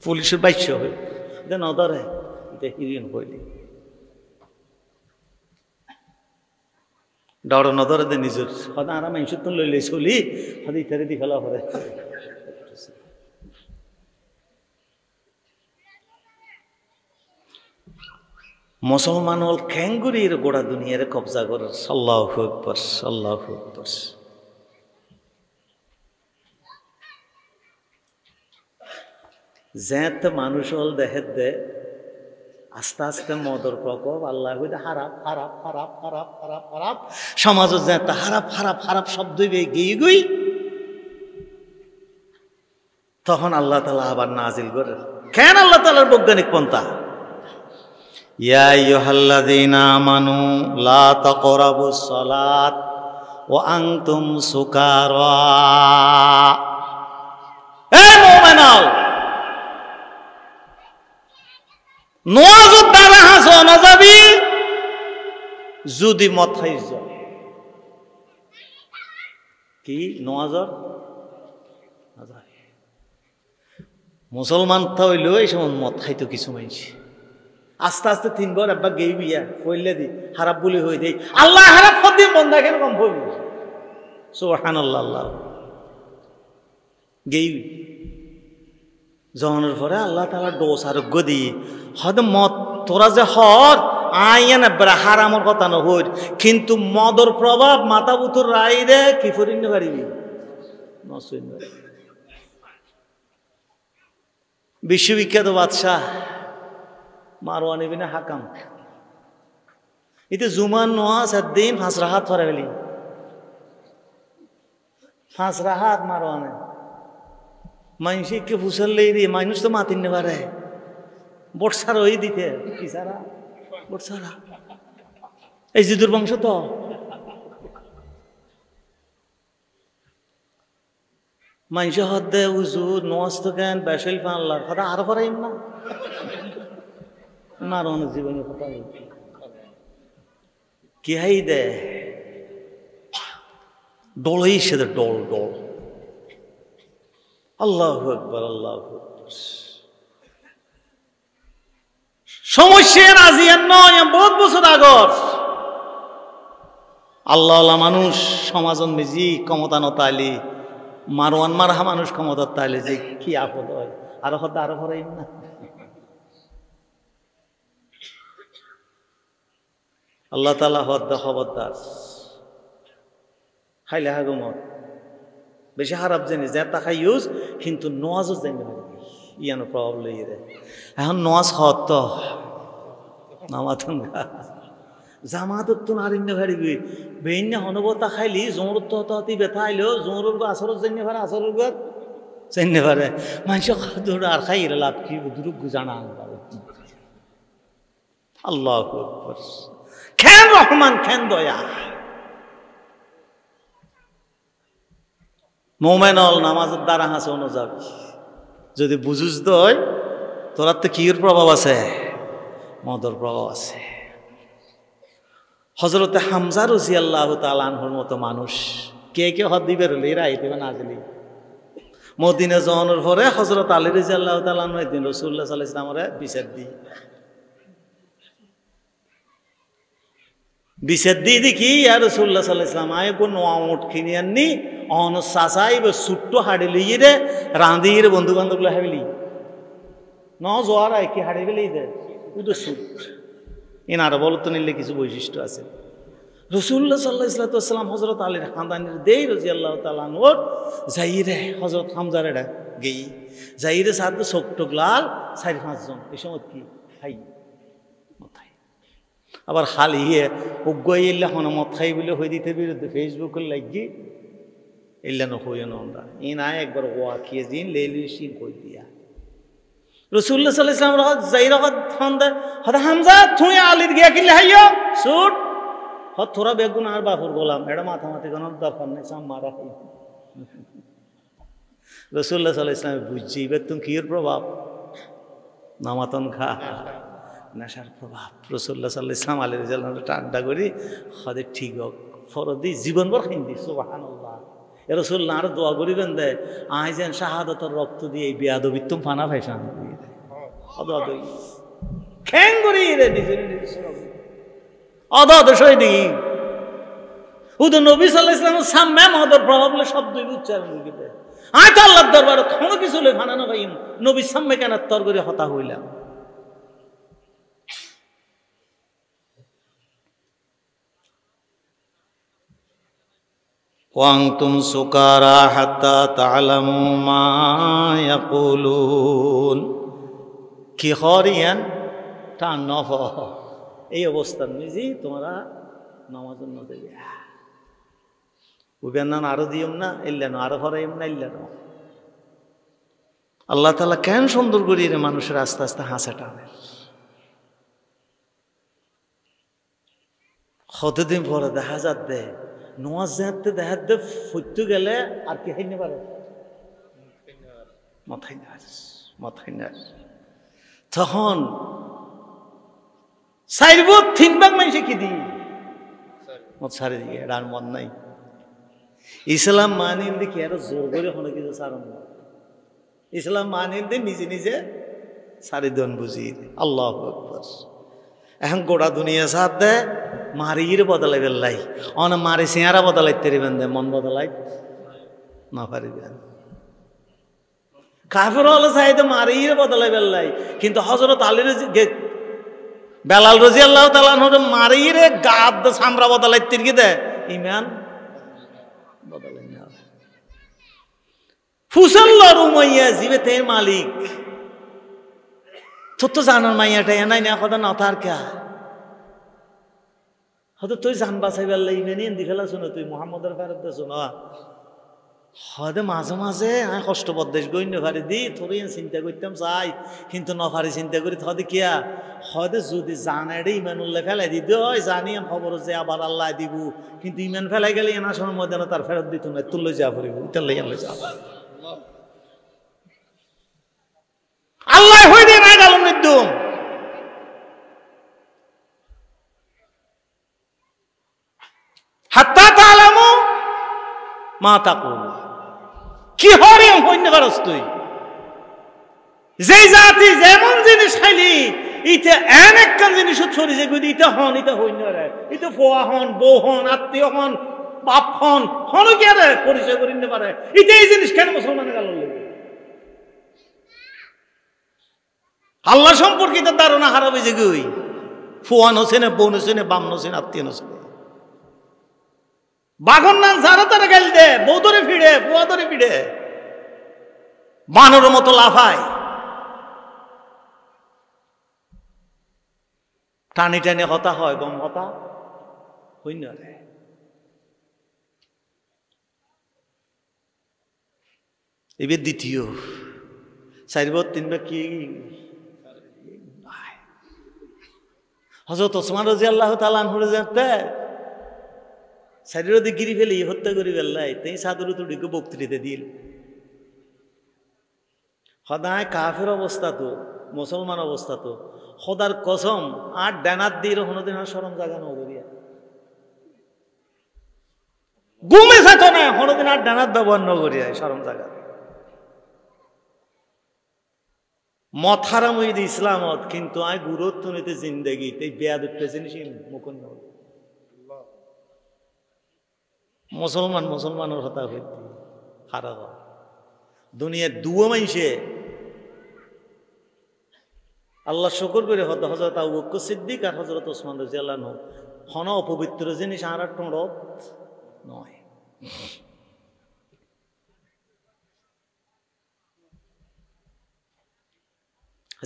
পুলিশের বাইশ হবে দেন অদারে হিরিন হইলি ডর নদরে দে নিজের সদা হ্যাঁ, আরাম ইসুত লইলে চলি সদা হ্যাঁ, ইতারে দি ফেলা পরে মুসলমান হল খ্যাঙ্গুরির গোড়া দুনিয়ারে কবজা করে সাল্লাহ আকবর সাল্লাহ আকবর যেতে মানুষ হল দেহের দে আস্তে আস্তে মদর প্রকোপ আল্লাহ হইতে হারাপ হারাপ হারাপ হারাপ হারাপ হারাপ সমাজ যেতে হারাপ হারাপ হারাপ শব্দ গিয়ে গই তখন আল্লাহ তালা আবার নাজিল করে কেন আল্লাহ তালার বৈজ্ঞানিক পন্থা ইয়া লা দ্বারা হাসো না কি মুসলমান তো হইল এই সময় মদ খাইতো কিছু মাইছে আস্তে আস্তে তিনবার একবার গেই বিয়া কইলে দি হারাপ বলি হয়ে দেই আল্লাহ হারাপ ফদি বন্ধা কেন কম হইব সুবহানাল্লাহ আল্লাহ গেই জমানোর পরে আল্লাহ তালা ডোস আর গদি হদ মদ তোরা যে হর আইন বেড়া হারামর কথা নহর কিন্তু মদর প্রভাব মাথা বুতুর রায় রে কি ফরিন্য পারিবি বিশ্ববিখ্যাত বাদশাহ মারওয়ানি বিনা হাকাম এতে জুমান নোয়া একদিন ফাঁস রাহাত ফরে গেলি ফাঁস মানুষে ফুসল ফুসারলে দিয়ে মানুষ তো মাতিন পারে বটসার ওই দিতে কি সারা বটসারা এই জিদুর বংশ তো মানুষে হদ্দে উজুর নস্ত কেন বেসল পাল্লার কথা আরো করাইম না নারণ জীবনে কথা কি হাই দে ডলই সে ডল ডল আল্লাহ একবার আল্লাহ সমস্যা রাজিয়ার নয় বহুত বছর আগর আল্লাহ মানুষ সমাজন মেজি ক্ষমতা আলি মারোয়ান মারহা মানুষ ক্ষমতার তাইলে যে কি আপদ হয় আরো হতে আরো হরাই না আল্লাহ তালা হদ্দা খবরদার হাইলে হাগুমত বেশি খারাপ জিনিস যে টাকা ইউজ কিন্তু নোয়াজও জানি ইয়ানো প্রবলেম লইয়ে দেয় এখন নোয়াজ হত নামাতন জামাতত তো নারিন্য ভারিবি বেইন্য হনবতা খাইলি জোর তো হতি বেথা আইলেও জোর আসর জানিয়ে পারে আসর গর জানিয়ে পারে মানুষ দৌড় আর খাই লাভ কি দুরুক জানা আল্লাহ খেন রহমান খেন দয়া মোমেনল নামাজের দ্বারা হাসে অনুযাবি যদি বুঝুস দয় তোরার তো কির প্রভাব আছে মদর প্রভাব আছে হজরতে হামজা রুজি আল্লাহ তালানহর মতো মানুষ কে কে হদ দিবে রলি এরা না নাজলি মদিনে জহনের পরে হজরত আলী রুজি আল্লাহ তালান একদিন রসুল্লাহ সাল্লাহ ইসলামরে বিচার দিই বিচার দিয়ে দেখি আর রসুল্লা সাল্লাহ ইসলাম আয় নোয়া ওট কিনে আননি অন সাসাই বা সুট্টো হাড়ি লইয়ে রে রাঁধিয়ে বন্ধু বান্ধবগুলো হাবিলি ন জোয়ার আয় কি হাড়ি বেলি দে ও তো সুট এনারা বলতো নিলে কিছু বৈশিষ্ট্য আছে রসুল্লা সাল্লাহ ইসলাতাম হজরত আলীর হাঁদানির দেই রজি আল্লাহ তালান যাই রে হজরত এটা গেই যাইরে সাথে চোখ টোক লাল চারি পাঁচজন এই সময় কি হাই আবার হাল ইয়ে উগ্র ইল্লা হনমত খাই বলে হয়ে দিতে বিরুদ্ধে ফেসবুকের লাগি ইল্লা নয় নন্দা ই না একবার গোয়া খেয়ে দিন লেলি সিন কই দিয়া রসুল্লা সাল্লাহ ইসলাম যাই যাই রহত দে হতা হামজা থুই আলির গিয়া কিনলে হাইয় সুট হত থোড়া বেগুন আর বাপুর গোলাম এটা মাথা মাথি কোনো দরকার নেই সাম মারা হই রসুল্লাহ সাল্লাহ ইসলাম বুঝছি এবার তুমি কিয়ের প্রভাব নামাতন খা নেশার প্রভাব রসুল্লা সাল্লাহ ইসলাম আলী রাজাল্লাহটা আড্ডা করি হদের ঠিক হোক ফরদি জীবনভর হিন্দি সুবাহান এ রসল্লা আরো দোয়া করিবেন দেয় আই যেন শাহাদতর রক্ত দিয়ে এই বেয়াদ বিত্তম ফানা ফাইসান দিয়ে খ্যাং করে অদ সই দিই উদ নবী সাল্লাহ ইসলামের সামনে মহদর প্রভাব শব্দই উচ্চারণ আয় তো আল্লাহ দরবার কোনো কিছু লেখানো নবী সাম্মে কেন তর করে হতা হইলাম ওয়াংতুম সুকারা হাতা তালামু মায়াকুলুন কি হরিয়ান টা নফ এই অবস্থান বুঝি তোমরা নামাজ দেবে উবেন নান আরো দিয়ম না এলেন আরো হরাইম না ইল্লেন আল্লাহ তালা কেন সুন্দর রে মানুষের আস্তে আস্তে হাসা টানে কতদিন পরে দেখা যাক দেয় নওয়াজ হাতে দে ফুটতে গেলে আর কি হাইনে পারে মাথায় না মাথায় নাচ তখন সাইব তিন ভাগ মানুষে কি দিই মত সারে দিকে এটা আর মন নাই ইসলাম মানেন দেখি আরো জোর করে হলে কিছু সারম ইসলাম দে নিজে নিজে সারি দন বুঝিয়ে আল্লাহ আকবর এখন গোটা দুনিয়া সাথ দে মারির বদলাই বেল্লাই অন মারি সিয়ারা বদলাইতে রিবেন দে মন বদলাই না পারিবেন কাফের হলে তো মারির বদলাই বেল্লাই কিন্তু হজরত আলীর বেলাল রোজি আল্লাহ হলে মারির গাদ সামরা বদলাই তিরকি দে ইমান বদলাই না ফুসাল্লার উমাইয়া জিবে মালিক তোর তো জানার মাইয়াটা এনাই না কথা না তার কা হয়তো তুই জান বাঁচাইবার লাগবে নি এন্দি খেলা শুনো তুই মোহাম্মদের ফেরত দে শুনো হয়তো মাঝে মাঝে আমি কষ্ট বদেশ গণ্য ফারি দি তোর চিন্তা করতাম চাই কিন্তু নফারি চিন্তা করি হয়তো কিয়া হয়তো যদি জানে রে ইমান উল্লে ফেলাই দিদি ওই জানি খবর যে আবার আল্লাহ দিব কিন্তু ইমান ফেলাই গেলে এনার সময় মধ্যে তার ফেরত দিত না তুলে যা পড়িব ইতাল্লাই আল্লাহ যা আল্লাহ হইবে আইডাল মৃত্যুম হাত্তা মা তাকু কি হরিম হইন তুই যে জাতি যেমন জিনিস খাইলি ইতে এন একখান জিনিস ছড়ি যে কই ইতে হন ইতে হইন রে ইতে ফোয়া হন বউ হন আত্মীয় হন বাপ হন হন কি আর পরিচয় করিন পারে এই জিনিস কেন মুসলমানের গাল আল্লাহ সম্পর্কিত ধারণা হারাবে যে গই ফুয়ান হোসেনে বোন হোসেনে বাম হোসেন আত্মীয় হোসেনে বাঘন নাম সারা তারা গাইল দে বউ ধরে ফিরে বুয়া ধরে ফিরে বানর মতো লাফায় টানে টানে হতা হয় গম হতা হই না রে এবার দ্বিতীয় চারিবার তিনবার কি হজরত ওসমান রাজি আল্লাহ তালানহুরে শরীর শারীরদে গিরি ফেলি হত্যা করি ফেললাই তাই সাদুরু তুড়িকে বক্তৃতে দিল সদায় কাফের অবস্থা তো মুসলমান অবস্থা তো সদার কসম আর ডানাত দিয়ে দিন সরম জাগা নগরিয়া গুমে থাকো না হনদিন আর ডানার ব্যবহার নগরিয়ায় সরম জাগা মত হারাম ইসলামত কিন্তু আমি গুরুত্ব নিতে জিন্দগি এই বেয়াদ পেছেন সেই মুকুন মুসলমান মুসলমানের হতা হইতে হারা দুনিয়ার দুও মাইসে আল্লাহ শকর করে হত হজরত আবুক্ক সিদ্দিক আর হজরত ওসমান রাজিয়াল্লাহ হন অপবিত্র জিনিস আর নয়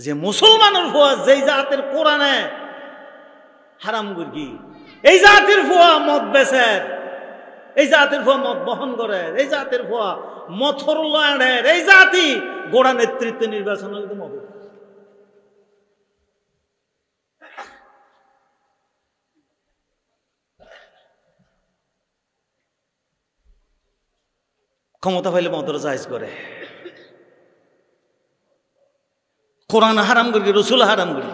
যে মুসলমানের ফুয়া যেই জাতের কোরআনে হারাম গুরগি এই জাতের ফুয়া মদ বেচের এই জাতের ফুয়া মদ বহন করে এই জাতের ফুয়া মথর লয়ানের এই জাতি গোড়া নেতৃত্ব নির্বাচন ক্ষমতা পাইলে মদর জাহেজ করে কোরআন হারাম করি রসুল হারাম করি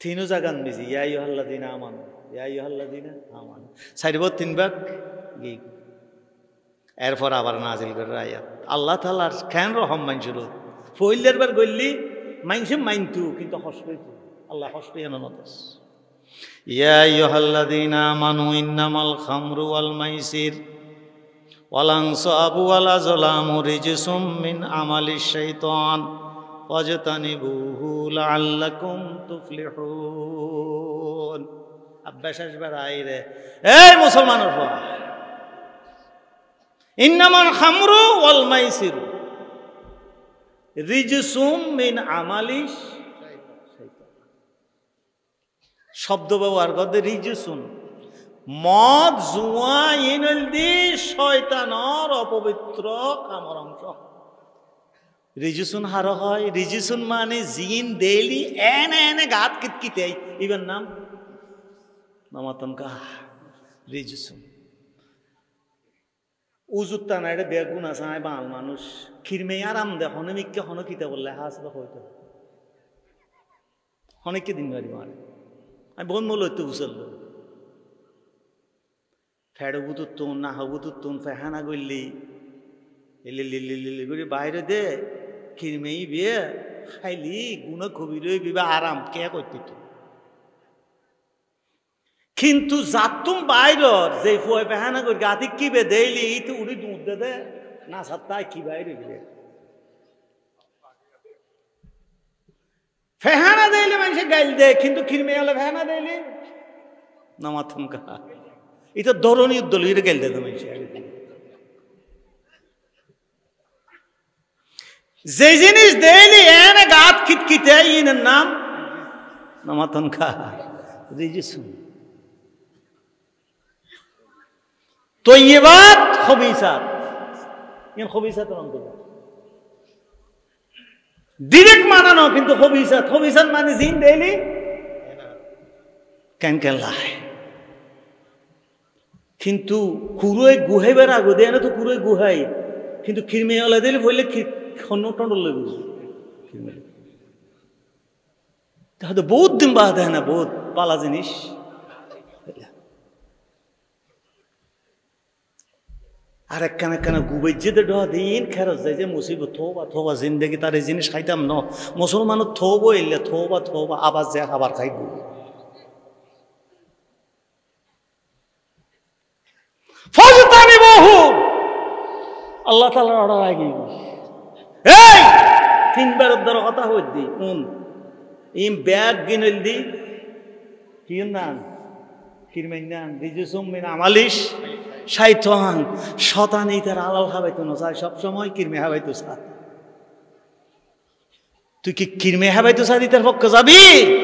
তিনও জাগান বেশি ইয়াই হাল্লা দিনা আমান ইয়াই হাল্লা দিনা আমান তিন তিনবাক গে এরপর আবার নাজিল করে আয়াত আল্লাহ তালার খ্যান রহম মানছিল ফইলের বার গল্লি মাইনছে মাইনতু কিন্তু হসপিতু আল্লাহ হসপিয়ান নদাস ইয়াই ইহাল্লা দিনা মানু ইন্নামাল খামরু আল মাইসির ওয়ালাংস আবু আলা জলাম রিজসুম মিন আমালি শৈতন অজতানি বুহুল আল্লাকুম তুফলিহুন আব্বাস আসবার আইরে এই মুসলমানের ফোন ইন্নামান খামরু ওয়াল মাইসিরু রিজসুম মিন আমালিশ শব্দ ব্যবহার করতে রিজসুন মদ জুয়া ইনলদি শয়তানর অপবিত্র কামর অংশ রিজিসুন হার হয় রিজিসুন মানে জিন দেলি এনে এনে গাত কিতকিতে ইবেন নাম নামাতম কা রিজিসুন উজুত্তা না এটা বেগুন আছে আয় বাল মানুষ খিরমে আরাম দে হনে মিকে হনে কিতে বললে হাস হয়তো হনেককে দিন গাড়ি মারে আমি বোন মূল হইতে বুঝল ফেড়ো বুতুর তুন না হবুতুর তুন ফেহানা করলি লিলি করে বাইরে দে কিরমেই বিয়ে খাইলি গুণ খুবই রই বিবা আরাম কে করতে তুই কিন্তু জাতুম বাইরর যে ফুয়ে পেহানা করি গাতি কি বে দেইলি তো উনি দুধ দে দে না সত্তায় কি বাইরে বিয়ে ফেহানা দেইলে মানুষে গাইল দে কিন্তু খিরমে হলে ফেহানা দেইলি কাহা এটা ধরনীর দলির গেল তুমি যে জিনিস দেয়নি এনে গাত খিটখিটে ইনের নাম নামাতন খা রিজিসুন তৈবাত খবিসাত ইন খবিসাতের অন্তর্গত ডিরেক্ট মানানো কিন্তু খবিসাত খবিসাত মানে জিন দেয়নি কেন কেন লায় কিন্তু কুরোয় গুহাই বার আগো দেয় না তো কুরোয় গুহাই কিন্তু খিরমেওয়ালা দিলে বললে খন্নটন্ডল বুঝলি তাহলে বহুত দিন বাদ দেয় না বহুত পালা জিনিস আর একখানা একখানা গুবের যেতে ডা দিন খেরচ যায় যে মুসিব থোবা থোবা জিন্দেগি তার এই জিনিস খাইতাম ন মুসলমানের থোবো এলে থোবা থোবা আবার যে আবার খাইব ফজতানি বহু আল্লাহ তালার অর্ডার আগে এই তিনবার ধরো কথা হইতি কোন ইম ব্যাগ গিনেল দি কি নাম কিরমাইনান রিজুসুম মিন আমালিশ শাইতান শতানি তার আলাল হাবাইতো না সব সময় কিরমে হাবাইতো সাথে তুই কি কিরমে হাবাইতে তার পক্ষে যাবি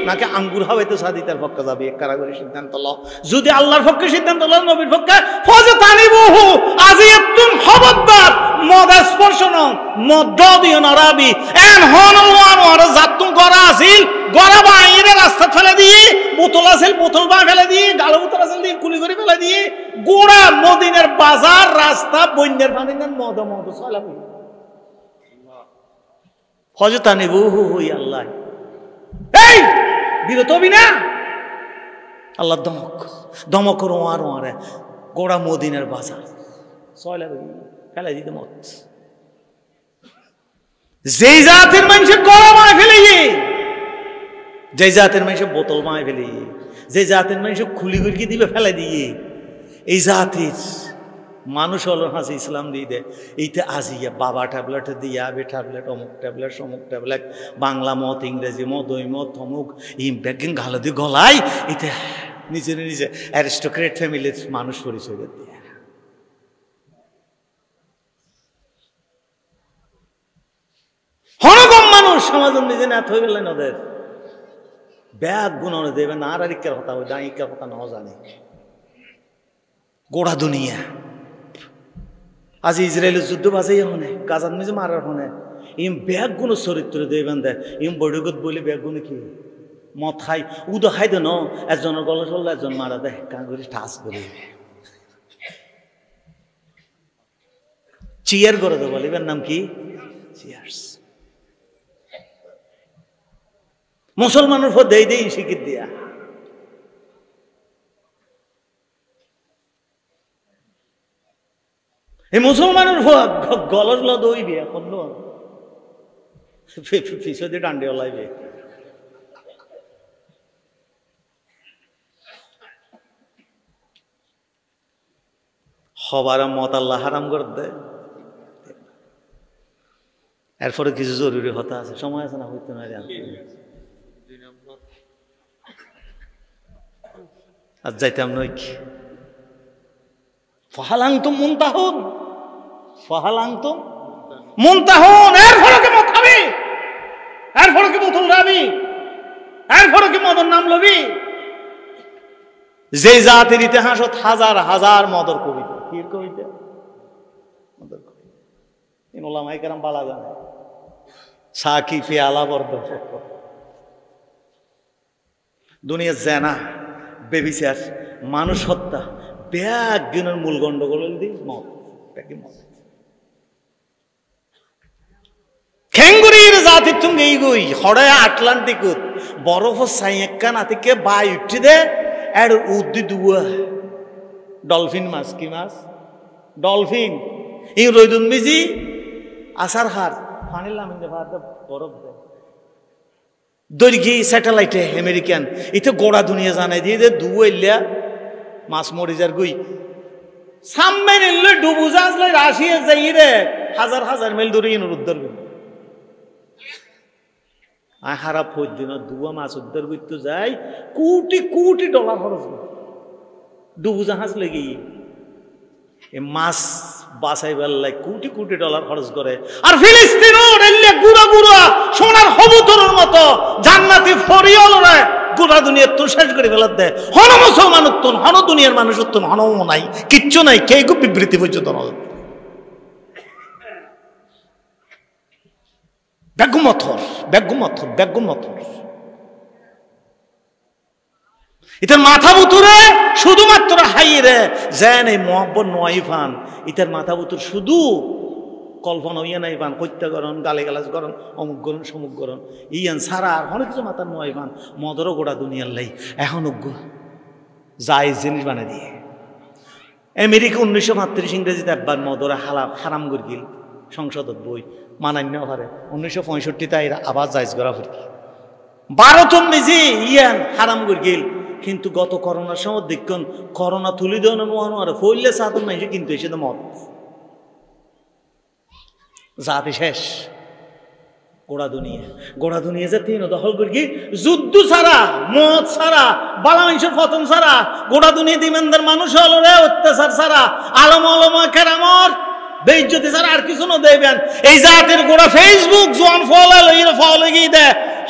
নাকি আঙ্গুর হাবাইতে তার পক্ষে যাবি এক কারাগরি সিদ্ধান্ত ল যদি আল্লাহর পক্ষে সিদ্ধান্ত ল নবীর পক্ষে ফজে বহু আজি একদম খবরদার মদ স্পর্শ ন মদ দিও না রাবি এন হন ওয়ান ওর জাতুম গড়া আছিল গড়া বাইরে রাস্তা ফেলে দিয়ে বোতল আছিল বোতল বা ফেলে দিয়ে গালো বোতল আছিল দিয়ে কুলি করে ফেলে দিয়ে গোড়া মদিনের বাজার রাস্তা বন্যার পানি মদ মদ সলাবি হজতা নেব হই আল্লাহ এই বিরত হবি না আল্লাহ দমক দমক রোঁয়া রোঁয়ারে গোড়া মদিনের বাজার সয়লা ফেলাই দিতে মত যেই জাতের মানুষের গলা মায় ফেলে যে জাতের মানুষের বোতল মায় ফেলে যে জাতের মানুষের খুলি গুলকি দিবে ফেলে দিয়ে এই জাতির মানুষ হলো হাসি ইসলাম দিয়ে দেয় এইটা আজিয়া বাবা ট্যাবলেট দিয়ে আবে ট্যাবলেট অমুক ট্যাবলেট অমুক ট্যাবলেট বাংলা মত ইংরেজি মত ওই মত অমুক ইম ব্যাগিং ঘালো দিয়ে গলায় এটা নিজে নিজে অ্যারিস্টোক্রেট ফ্যামিলির মানুষ পরিচয় দিয়ে হরকম মানুষ সমাজের নিজে না থই গেলেন ওদের ব্যাগ গুণনে দেবেন আর আর ইকের হতা ওই দাঁ ইকের হতা গোড়া দুনিয়া আজ ইসরায়েলের যুদ্ধ বাজাই হনে গাজার মিজে মারার হনে ইম ব্যাগগুণ চরিত্র দেবেন দে ইম বৈঠকত বলে ব্যাগগুণ কি মদ খাই উদ খাই দে ন একজনের গলা চললে একজন মারা দে কান করে ঠাস করে চিয়ার করে দেবো এবার নাম কি চিয়ার্স মুসলমানের ফর দেই দেই শিখির দিয়া এই মুসলমানের গলস লদ হইবে এখন পিছনে ডান্ডে ওলাইবে হবার মত আল্লাহ হারাম করে দেয় এরপরে কিছু জরুরি হতা আছে সময় আছে না হইতে না আর যাইতাম নই ফালাং তো মন তাহন রাবি নাম লবি যে জাতির ইতিহাসত হাজার হাজার মদর কবিতা কি কবিতা কেরাম বালা জানে সাকি পেয়ালা বর্দ দুনিয়া জেনা বেবিচার মানুষ হত্যা ব্যাগ দিনের মূল গণ্ডগোল দি মদ ব্যাগে মদ খেঙ্গুরির জাতি তুমি গই হড়ে আটলান্টিকুত বরফ সাইয়েক্কা নাতিকে বাই উঠি দে আর উদ্দি দুয়া ডলফিন মাছ কি মাছ ডলফিন ই রইদুন বিজি আসার হার ফানিল নামিন দে ভাত বরফ দে দৈর্ঘ্যে স্যাটেলাইটে আমেরিকান ইতে গোড়া দুনিয়া জানাই দিয়ে দে দুয়া মাছ মরি যার গই সামনে নিলে ডুবু জাহাজ লাই রাশিয়া যাই রে হাজার হাজার মেল দূরে ইনুর উদ্ধার গই আহারা হারা দিন দুয়া মাছ উদ্ধার করতে যাই কোটি কোটি ডলার খরচ ডুবু জাহাজ লেগে এ মাছ বাসাইবার লাই কোটি কোটি ডলার খরচ করে আর ফিলিস্তিন গুড়া গুড়া সোনার হবুতরের মতো জান্নাতি ফরিয়লরা গোটা দুনিয়ার তো শেষ করে ফেলার দেয় হন মুসলমান উত্তন হন দুনিয়ার মানুষ উত্তন হনও নাই কিচ্ছু নাই কেউ বিবৃতি পর্যন্ত নয় ব্যাগুমথর ব্যাগুমথর ব্যাগুমথর ইতার মাথা বুতুরে শুধুমাত্র হাইরে যেন এই মহব্বর নয় ফান ইতার মাথা বুতুর শুধু কল্পনা ইয়ে নাই পান কত্যাকরণ গালে গালাজ করণ অমুক করণ সমুক করণ ইয়ান সারা আর অনেক কিছু মাথা নয় পান মদরও গোড়া দুনিয়ার লাই এখন অজ্ঞ যায় জিনিস বানা দিয়ে আমেরিকা উনিশশো মাত্রিশ ইংরেজিতে একবার মদরা হালা হারাম করে গিল সংসদত বই মানান্য হারে উনিশশো পঁয়ষট্টিতে এরা আবার জায়জ করা ফুরি বারোতম বেজি ইয়ান হারাম করে গেল কিন্তু গত করোনার সময় দেখুন করোনা তুলি দেওয়া মহানো আর ফইলে সাধন নাই কিন্তু এসে তো মত জাতি শেষ গোড়া দুনিয়া গোড়া দুনিয়া যে তিন দখল করি যুদ্ধ ছাড়া মদ ছাড়া বালা মানুষের ফতন ছাড়া গোড়া দুনিয়া দিমেন্দার মানুষ হল রে অত্যাচার ছাড়া আলম আলম কেরামর বেইজ্জতি স্যার আর কিছু না দেবেন এই জাতির গোড়া ফেসবুক জোয়ান ফলাল ইর ফলে গিয়ে দে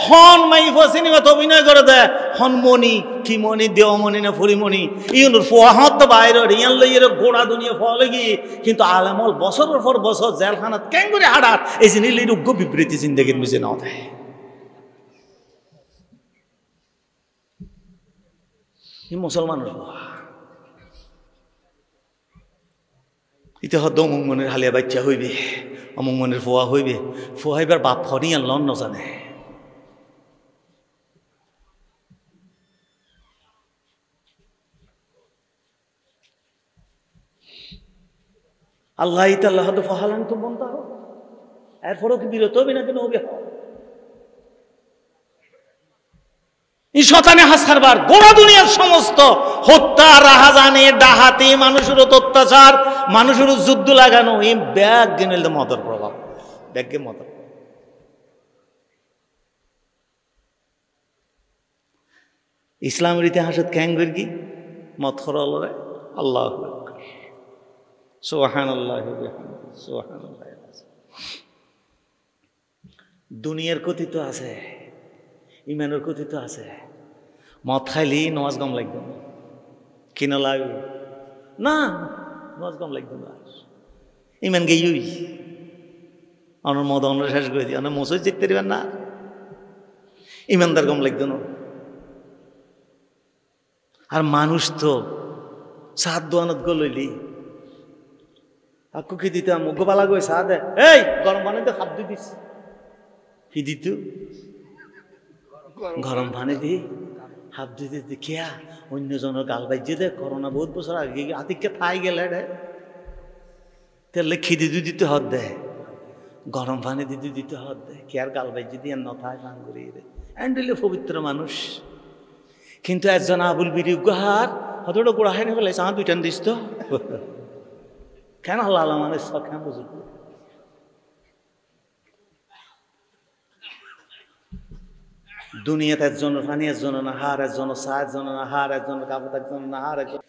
হন মাই ফসিনি বা অভিনয় করে দে হন মনি কি মনি দেওমনি না ফুরিমণি ইউনুর ফোয়াহত বাইর রিয়াল লইয়ের গোড়া দুনিয়া ফলে গিয়ে কিন্তু আলামল বছরের পর বছর জেলখানাত কেন করে হাডার এই জিনিস লিরুগ্য বিবৃতি জিন্দগির মিজে নাও দেয় মুসলমানের ইতে হদ মনের হালিয়া বাচ্চা হইবে মনের ফোয়া হইবে ফোয়া হইবার বাপ ফনি আর লন নজানে আল্লাহ ইতাল্লাহ তো ফহালান তো মন হোক এরপরও কি বিরত হবে না কেন হবে হাসার বার গোড়া দুনিয়ার সমস্ত হত্যা রাহাজানে ডাহাতি মানুষের অত্যাচার মানুষের যুদ্ধ লাগানো এই ব্যাগ গেনেল মদের প্রভাব ব্যাগ ব্যাগে মদের ইসলামের ইতিহাসত ক্যাঙ্গের কি মথর অলরে আল্লাহ সোহান আল্লাহ সোহান আল্লাহ দুনিয়ার কথিত আছে ইমানের কথিত আছে মদ খাইলি নমাজ গম লাগবে না কিনা লাগবে না নমাজ গম লাগবে না ইমান গেই আমার মদ অন্য শেষ করে দিই আমরা মসজিদ জিততে পারবেন না ইমানদার গম লাগতো না আর মানুষ তো সাত দোয়ানত গো লইলি আকু কি পালা গোবালা সাহা দে এই গরম পানি তো খাদ্য দিস কি দিত গরম পানি দি হাত দিতে দেখিয়া অন্যজনের গাল বাইজে দে করোনা বহুত বছর আগে আতিককে ফাই গেলে রে তাহলে খিদে দুই দিতে হত দে গরম পানি দিদি দিতে হত দে কে আর গাল বাইজে দিয়ে নথায় পান করিয়ে দে অ্যান্ডলে পবিত্র মানুষ কিন্তু একজন আবুল বিরিগুহার হতটা গোড়া হয়ে ফেলে বলে দুইটান দিস তো কেন হল আলমানের সখ্যান বুঝলো দুনিয়াতে একজন রানি একজন নাহার একজন সাহ একজন নাহার একজন কাপড় একজন নাহার একজন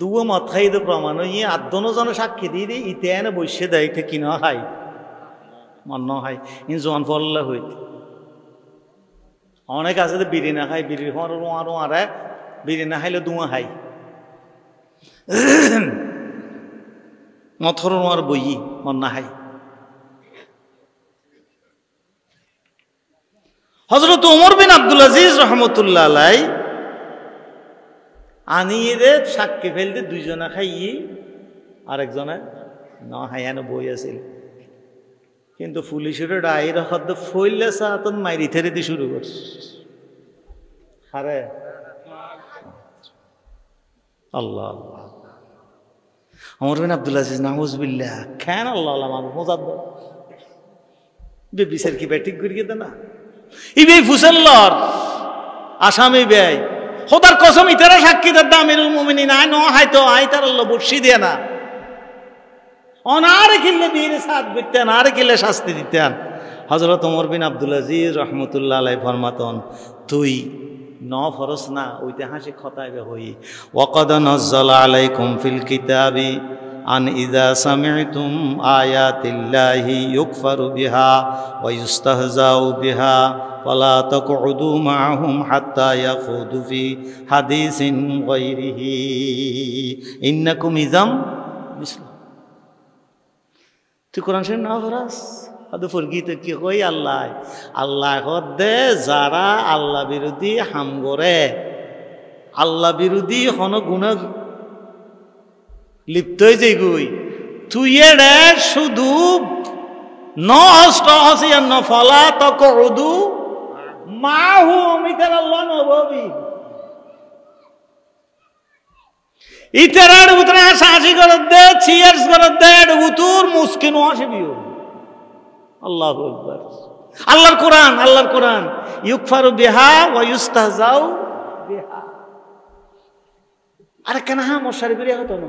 দুও মাথায় দে প্রমাণ ইয়ে আদন জন সাক্ষী দিয়ে দিই ইতে এনে বসে দেয় কি না হাই মন হাই ইন জন ফল্লা হইত অনেক আছে তো বিড়ি না খাই বিড়ি হওয়ার রোয়া রোয়া রে বিড়ি না খাইলে দুয়া হাই মথর রোয়ার বই মন না হাই হজরত ওমর বিন আব্দুল আজিজ রহমতুল্লাহ আলাই আনিয়ে রে সাক্ষী ফেলতে দুইজনা খাইয়ে আরেকজনে ন হায়ানো বই আছিল কিন্তু পুলিশের ডাইর হদ ফইলে সাহাতন মাইরি থেরেতে শুরু করছে হারে আল্লাহ আল্লাহ অমর বিন আব্দুল আজিজ নাহুজবিল্লাহ খ্যান আল্লাহ আল্লাহ মানুষ মজাদ বিচার কি ব্যাটিক করিয়ে দে না ইবি ফুসল্লর আসামি ব্যয় হোদার কসম ইতারা সাক্ষী দাম আমিরুল মুমিনী নাই ন হাইতো আই তার বসি দিয়ে না অনারে কিনলে দিন সাত বিতেন আর কিনলে শাস্তি দিতেন হজরত ওমর বিন আব্দুল আজিজ রহমতুল্লাহ আলাই ফরমাতন তুই ন ফরস না ঐতিহাসিক খতায় হই ওকদ নজ্জল আলাই কুমফিল কিতাবি আন ইদা সামিতুম আয়াতিল্লাহি ইউকফারু বিহা ওয়া ইস্তাহজাউ বিহা ফালা তাকউদু মাআহুম হাত্তা ইয়াখুদু ফি হাদিসিন গায়রিহি ইন্নাকুম ইযাম মিসলু তুই কোরআন শরীফ না পড়াস দুপুর গীতে কি কই আল্লাহ আল্লাহ দে যারা আল্লাহ বিরোধী হাম করে আল্লাহ বিরোধী কোনো গুণ লিপ্ত হয়ে যাই গুই তুই এড়ে শুধু ন হস্ত হসি ন ফলা তক উদু মা হু অমিতার লন ভবি ইতারার উতরা সাহসী করে দে চিয়ার্স করে দে উতুর মুসকিন অসিবিও আল্লাহ আকবার আল্লাহর কোরআন আল্লাহর কোরআন ইউকফারু বিহা ওয়া ইউস্তাহজাউ বিহা আর কেন হ্যাঁ মশারি বিরিয়া হতো না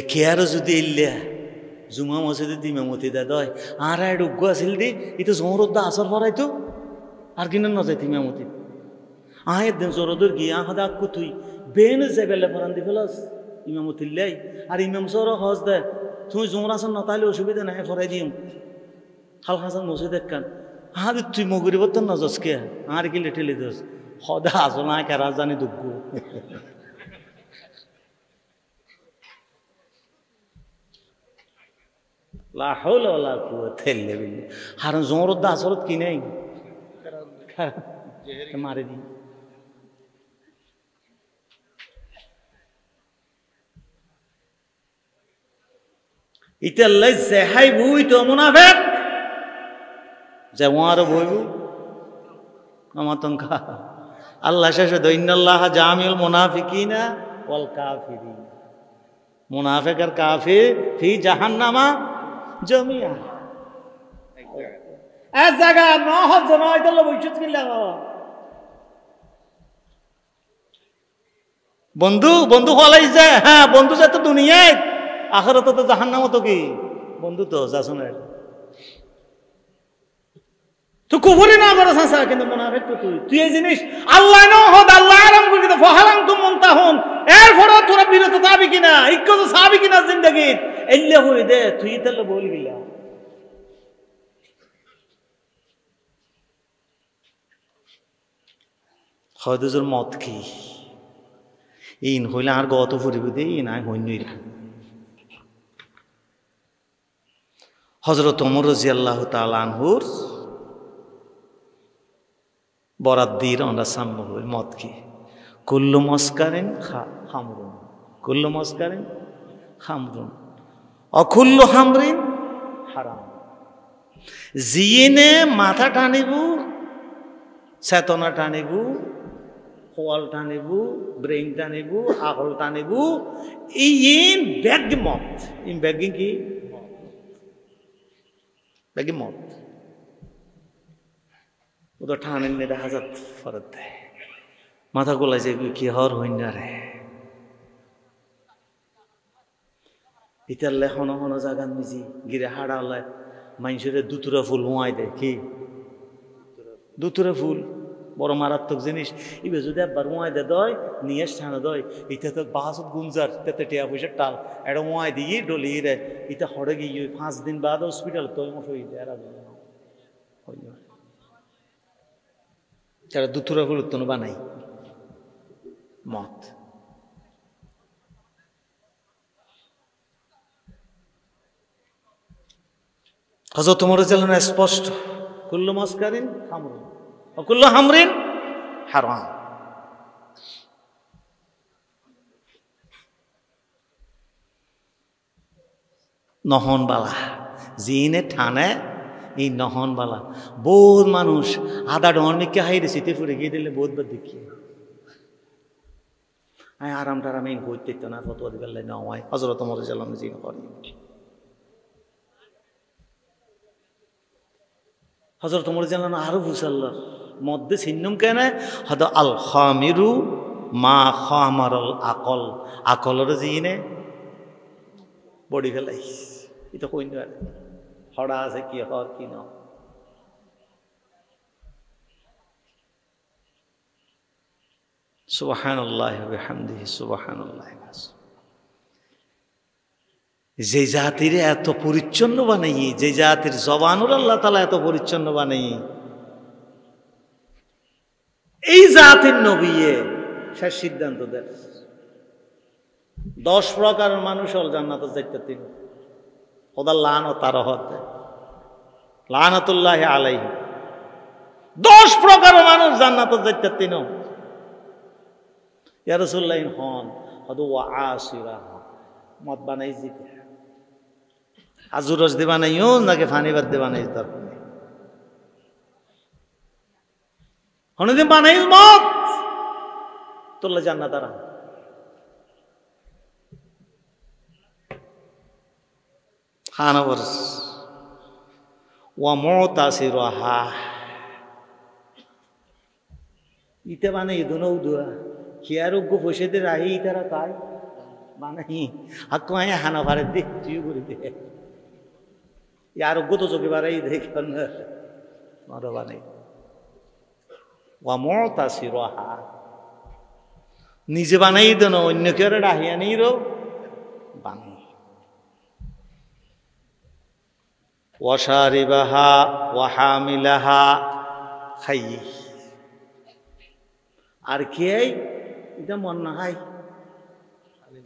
একে আরও যদি এলিয়া জুমা মসজিদে দিমামতি দা দয় আর আর উগ্গ আসিল দি ইতো দা আসর তো আর কিনা নজাই মতি আহের দিন জোরদুর দা কু তুই বেন জেবেলে ফরান দি ফেলাস ইমামতিল্লাই আর ইমাম সর হজ দে তুমি জোমর আসন নতাইলে অসুবিধা নাই ফরাই দিম হাল হাসান মসজিদ একখান দি তুই মগরিবত নজস কে আর কি লেটেলি দোস হদা আসো না কারা জানি দুঃখ আর জোরত দা কি নাই মারে দি ইতার লাই জেহাই ভুই তো মুনাফেক যে ওয়ারও বইব আমার তঙ্কা আল্লাহ শেষে দৈন্যাল্লাহ জামিউল মুনাফিকিনা ওয়াল কাফিরিন মুনাফেক আর কাফির ফি জাহান্নামা জমিয়া এক জায়গা ন জন হয়তো বৈশ্য বন্ধু বন্ধু হলাই যায় হ্যাঁ বন্ধু যে তো দুনিয়ায় আখেরাতে তো জাহান্নামও তো কি বন্ধু তো যাসনের তো কুফরি না বড় সাসা কিন্তু মোনাফেক তো তুই তুই এই জিনিস আল্লাহ ন হদ আল্লাহ আরাম করে কিন্তু ফহালাং তুম মুনতাহুন এরপর তোরা বিরত যাবি কিনা ইক্ক তো সাবি কিনা জিন্দগি এল্লে হই দে তুই তাহলে বল গিলা হয়তো মত কি ইন হইলে আর গত ফুরিব দে ইন আই হইনই হজরত অমর রাজিয়াল্লাহ তালানহুর বরাদ্দির আমরা সাম্য হবে মদ কি কুল্লু মস্কারেন হামরুন কুল্লু মস্কারেন হামরুন অকুল্লু হামরিন হারাম জিনে মাথা টানিব চেতনা টানিব কোয়াল টানিব ব্রেইন টানিব আগল টানিব ইন ব্যাগ মত ইন ব্যাগিং কি ব্যাগি মত ও তো ঠানেন নেটা হাজার ফেরত দেয় মাথা গোলায় যে কি হর হইন না রে ইতাল্লে লেখন হন জাগান মিজি গিরে হাড়ালে মানুষের দুতুরা ফুল মোয়াই দেয় কি দুতুরা ফুল বড় মারাত্মক জিনিস ইবে যদি একবার মোয়াই দে দয় নিয়ে ঠানে দয় ইতা তো বাহাসত গুঞ্জার তাতে টিয়া পয়সার টাল এটা মোয়াই দিয়ে ডলি রে ইতা হড়ে গিয়ে পাঁচ দিন বাদ হসপিটাল তো মশাই এরা যারা দুথুরা গুরুত্বন বানাই মত হজরত তোমার জালানা স্পষ্ট কুল্লু মস্কারিন হামরিন অকুল্লু হামরিন হারান নহন বালা জিনে থানে এই নহনবালা বহুত মানুষ আধা ডহনকে হাইরে শীতে ফুরে গিয়ে দিলে বহুত বার দেখি আমি আরাম টারাম এই ঘুরতে না কত বেলা নয় হজরত মরিজালাম জি করি হজরত মরিজালাম আরো ভুসাল্লার মধ্যে সিন্নুম কেন হদ আল খামিরু মা খামার আকল আকলর জিনে বডি ফেলাই এটা কইন ফড়া আছে কি হওয়ার কি ন সুবাহান আল্লাহ সুবাহান আল্লাহ যে জাতির এত পরিচ্ছন্ন বানাই যে জাতির জবানুর আল্লাহ তালা এত পরিচ্ছন্ন বানাই এই জাতির নবিয়ে সে সিদ্ধান্ত দেয় দশ প্রকার মানুষ অল জান্নাত যাইতে তিনি ওদার লান ও তার হতে লানতুল্লাহ আলাই দশ প্রকার মানুষ জান্নাত যাইতে তিন ইয়ারসুল্লাহিন হন হদ ও আশিরা মত বানাই জিতে আজুর রস দিয়ে নাকি ফানি বাদ দিয়ে বানাই তার হনুদিন বানাইল মত তোল্লা জান্নাত আরাম খানবর্ষ ومعتصر ها ইতে মানে ইদনো উদুয়া খিয়ারো গো ফসেদের আহি ইতারা তাই মানে হাকু আই হানা পারে দে তুই করে দে ইয়ার গো তো চোখে বারাই দেখেন মারবা নেই ওয়ামতাসির হা নিজে বানাই দেন অন্য কেউ রাহিয়া নেই রো ওয়াশারিবাহা ওয়াহামিলাহা খাই আর কি এটা মন না হাই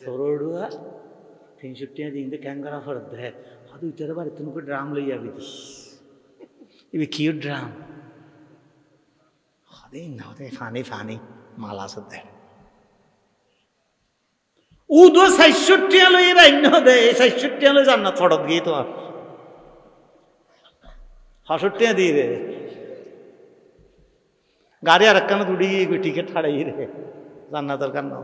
তরুয়া তিন শিফটি আজ ইংরেজি ফর দে হাত উইটার বার তুমি ড্রাম লই যাবি দিস ইবি কি ড্রাম হদে না হদে ফানি ফানি মালা আছে দে উদো ছাইশটি লই রাইন দে ছাইশটি লই জান্নাত ফড়ত গই তো হাঁসুরটিয়া দিয়ে রে গাড়ি আর একখানে দুড়িয়ে গিয়ে টিকিট হারাই রে জান্না দরকার না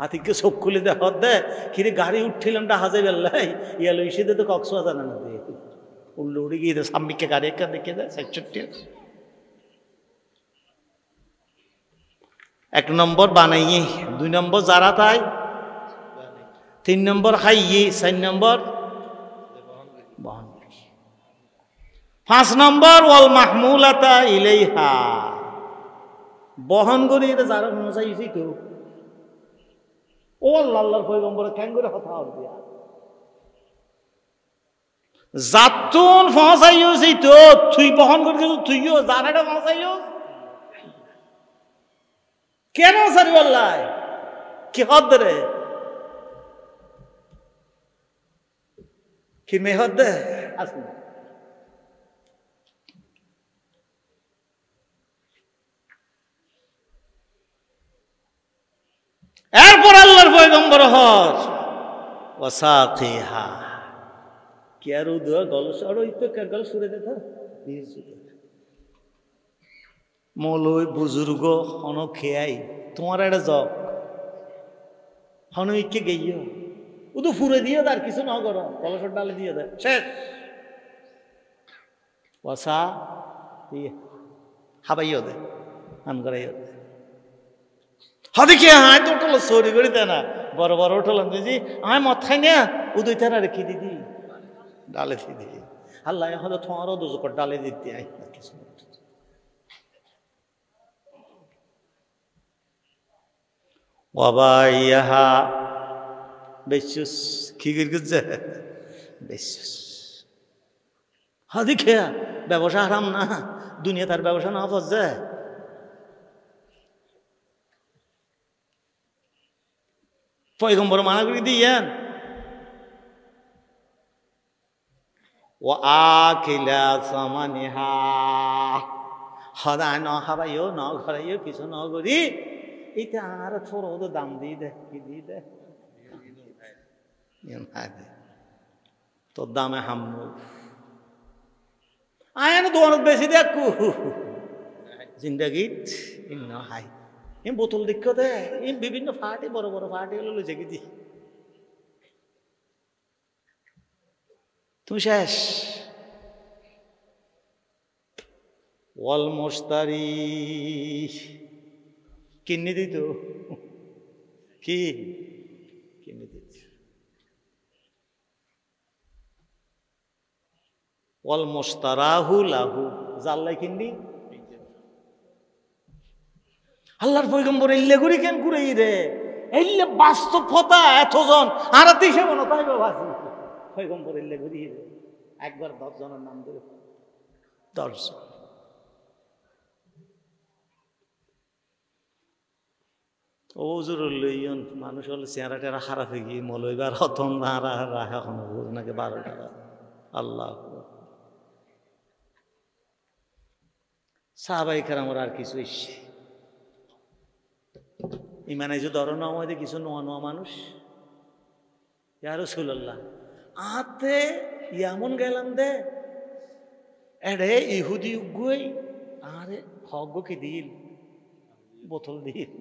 হাতিকে চোখ খুলে দে হর দে কিরে গাড়ি উঠছিলাম না হাজে বেল্লাই ইয়ালো ইসিদে তো কক্সবা জানে না দিয়ে উল্লো উড়ে গিয়ে সাম্মিককে গাড়ি একটা দেখে দেয় সেকচুরটি এক নম্বর বানাইয়ে দুই নম্বর যারা তাই তিন নম্বর হাইয়ে চার নম্বর বহন পাঁচ নম্বর ওয়াল মাহমুলাতা ইলেইহা বহন করি এটা যারা মজাইছি কেউ ও আল্লাহর পয়গম্বরে কেন করে কথা হবে দিয়া যাতুন ফসাইও তো তুই বহন করে কিছু তুইও জানাটা ফসাইও কেন সারি আল্লাহ কি হদ রে কি মেহদ আসুন এরপর আল্লাহর পয়গম্বর হজ ওসাথে হা কি আর উদয় গলস আর ওই তো গল সুরে দেখা মৌলই বুজুর্গ হন খেয়াই তোমার এটা জব হনইকে গেইও ও তো ফুরে দিয়ে আর কিছু না করো কলসর ডালে দিয়ে দেয় শেষ ওসা হাবাইও দে হান করাইও দে কে হাই তো উঠল সৌরি গড়িতে না বড় বড় উঠলাম দিদি আয় মাথায় না ও দুই তারা রেখে দিদি ডালে দিদি আল্লাহ হয়তো ও দুজকর ডালে দিতে আই কিছু ওবাইহা বেশুস কি করছে বেশুস হাদি খেয়া ব্যবসা হারাম না দুনিয়া তার ব্যবসা না হচ্ছে পয়গম্বর মানা করে দিয়েন ও আখিলা সমানিহা সদায় ন হারাইও ন ঘরাইও কিছু ন করি এটা আর ছোট দাম দিয়ে দেয় কি দিয়ে দেয় তোর দামে হাম্মু আয়ন দোয়ানত বেশি দেখ জিন্দগিত ইন্ন হাই এম বোতল দেখ দে ইম বিভিন্ন ফাটে বড় বড় ফাটে হলো জেগে দি তুমি শেষ ওয়াল মোস্তারি কিনে দিত কি কিনে দিত ওয়াল মোস্তারাহু লাহু জাল্লাই কিনবি আল্লাহর পৈগম্বর এল্লে ঘুরি কেন ঘুরেই রে এল্লে বাস্তব ফতা এতজন আর তাই বাবাজি পৈগম্বর এল্লে ঘুরি রে একবার জনের নাম ধরে দশজন ওজুরুল লইয়ন মানুষ হলে চেহারা টেরা খারাপ হয়ে গিয়ে মলইবার হতন হারা হারা এখন নাকি বারো টাকা আল্লাহ সাহাবাহিকার আমার আর কিছু ইচ্ছে ইমানে যে ধরো আমাদের কিছু নোয়া নোয়া মানুষ ইয়ার রসুল্লাহ আতে ইয়ামন গেলাম দে এড়ে ইহুদি উগুই আরে হগ কি দিল বোতল দিল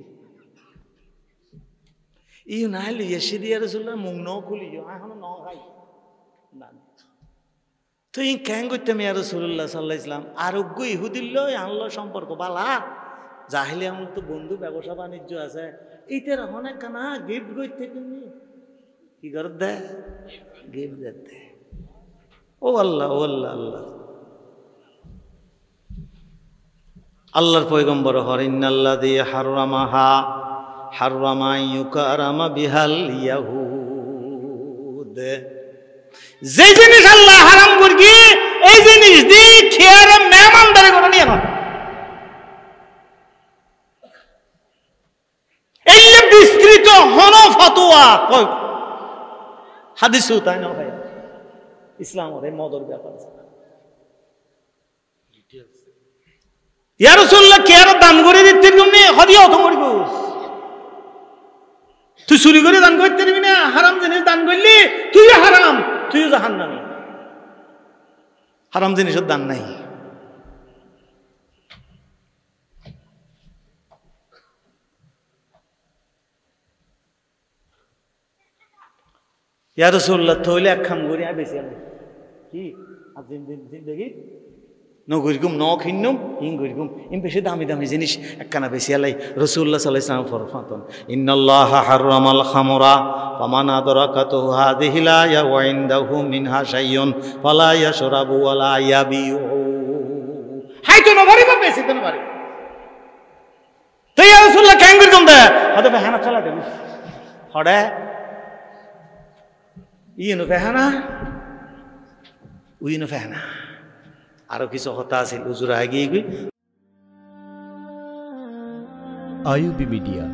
ই হলে ইয়েসি দিয়ে রসুল্লাহ মুখ ন খুলি এখনো ন খাই না তো ই ক্যাং করতাম ইয়া রসুল্লাহ সাল্লাহ ইসলাম আর উগ্গু ইহুদিল্লো আনলো সম্পর্ক বালা জাহিলি আমার তো বন্ধু ব্যবসা বাণিজ্য আছে এইটার অনেক না গিফট থেকে তুমি কি কর দেয় গিফট দিতে ও আল্লাহ ও আল্লাহ আল্লাহ আল্লাহর পৈগম্বর হরিন্নাল্লা দিয়ে হারুরামা হা হারুরামা ইউকারামা বিহাল ইয়াহুদ যে জিনিস আল্লাহ হারাম করবি এই জিনিস দিয়ে খেয়ারে মেহমানদারি করে নিয়ে হন ফতোয়া হাদিসও তাই না ভাই মদর ব্যাপার কে আর দান করে দিতে তুমি হদিয়া অত করব তুই চুরি করে দান করতে পারবি না হারাম জিনিস দান করলি তুই হারাম তুই জাহান নামি হারাম জিনিসের দান নাই ইয়ারসুল্লাহ তৈলে এক খাম করি আর বেশি আমি কি আর দিন দিন দিন দেখি নগরিকুম ন খিন্নুম ইং গরিকুম ইম বেশি দামি দামি জিনিস একখানা বেশি আলাই রসুল্লাহ সাল্লাহ ইসলাম ফরফাতন ইন্নাল্লাহ হারামাল খামরা فمن أدركته هذه لا وعنده منها شيء فلا يشرب ولا يبيع হাই তো নভারি বা বেশি তো নভারি তো ইয়া রাসূলুল্লাহ কেন করতাম দা হাতে হানা চালা দেন হড়ে ඊයනු පැහැනා උයනු පැහැනා අරකි සොහොතාසිල් උසුරාගීකි අයුබිමිඩියා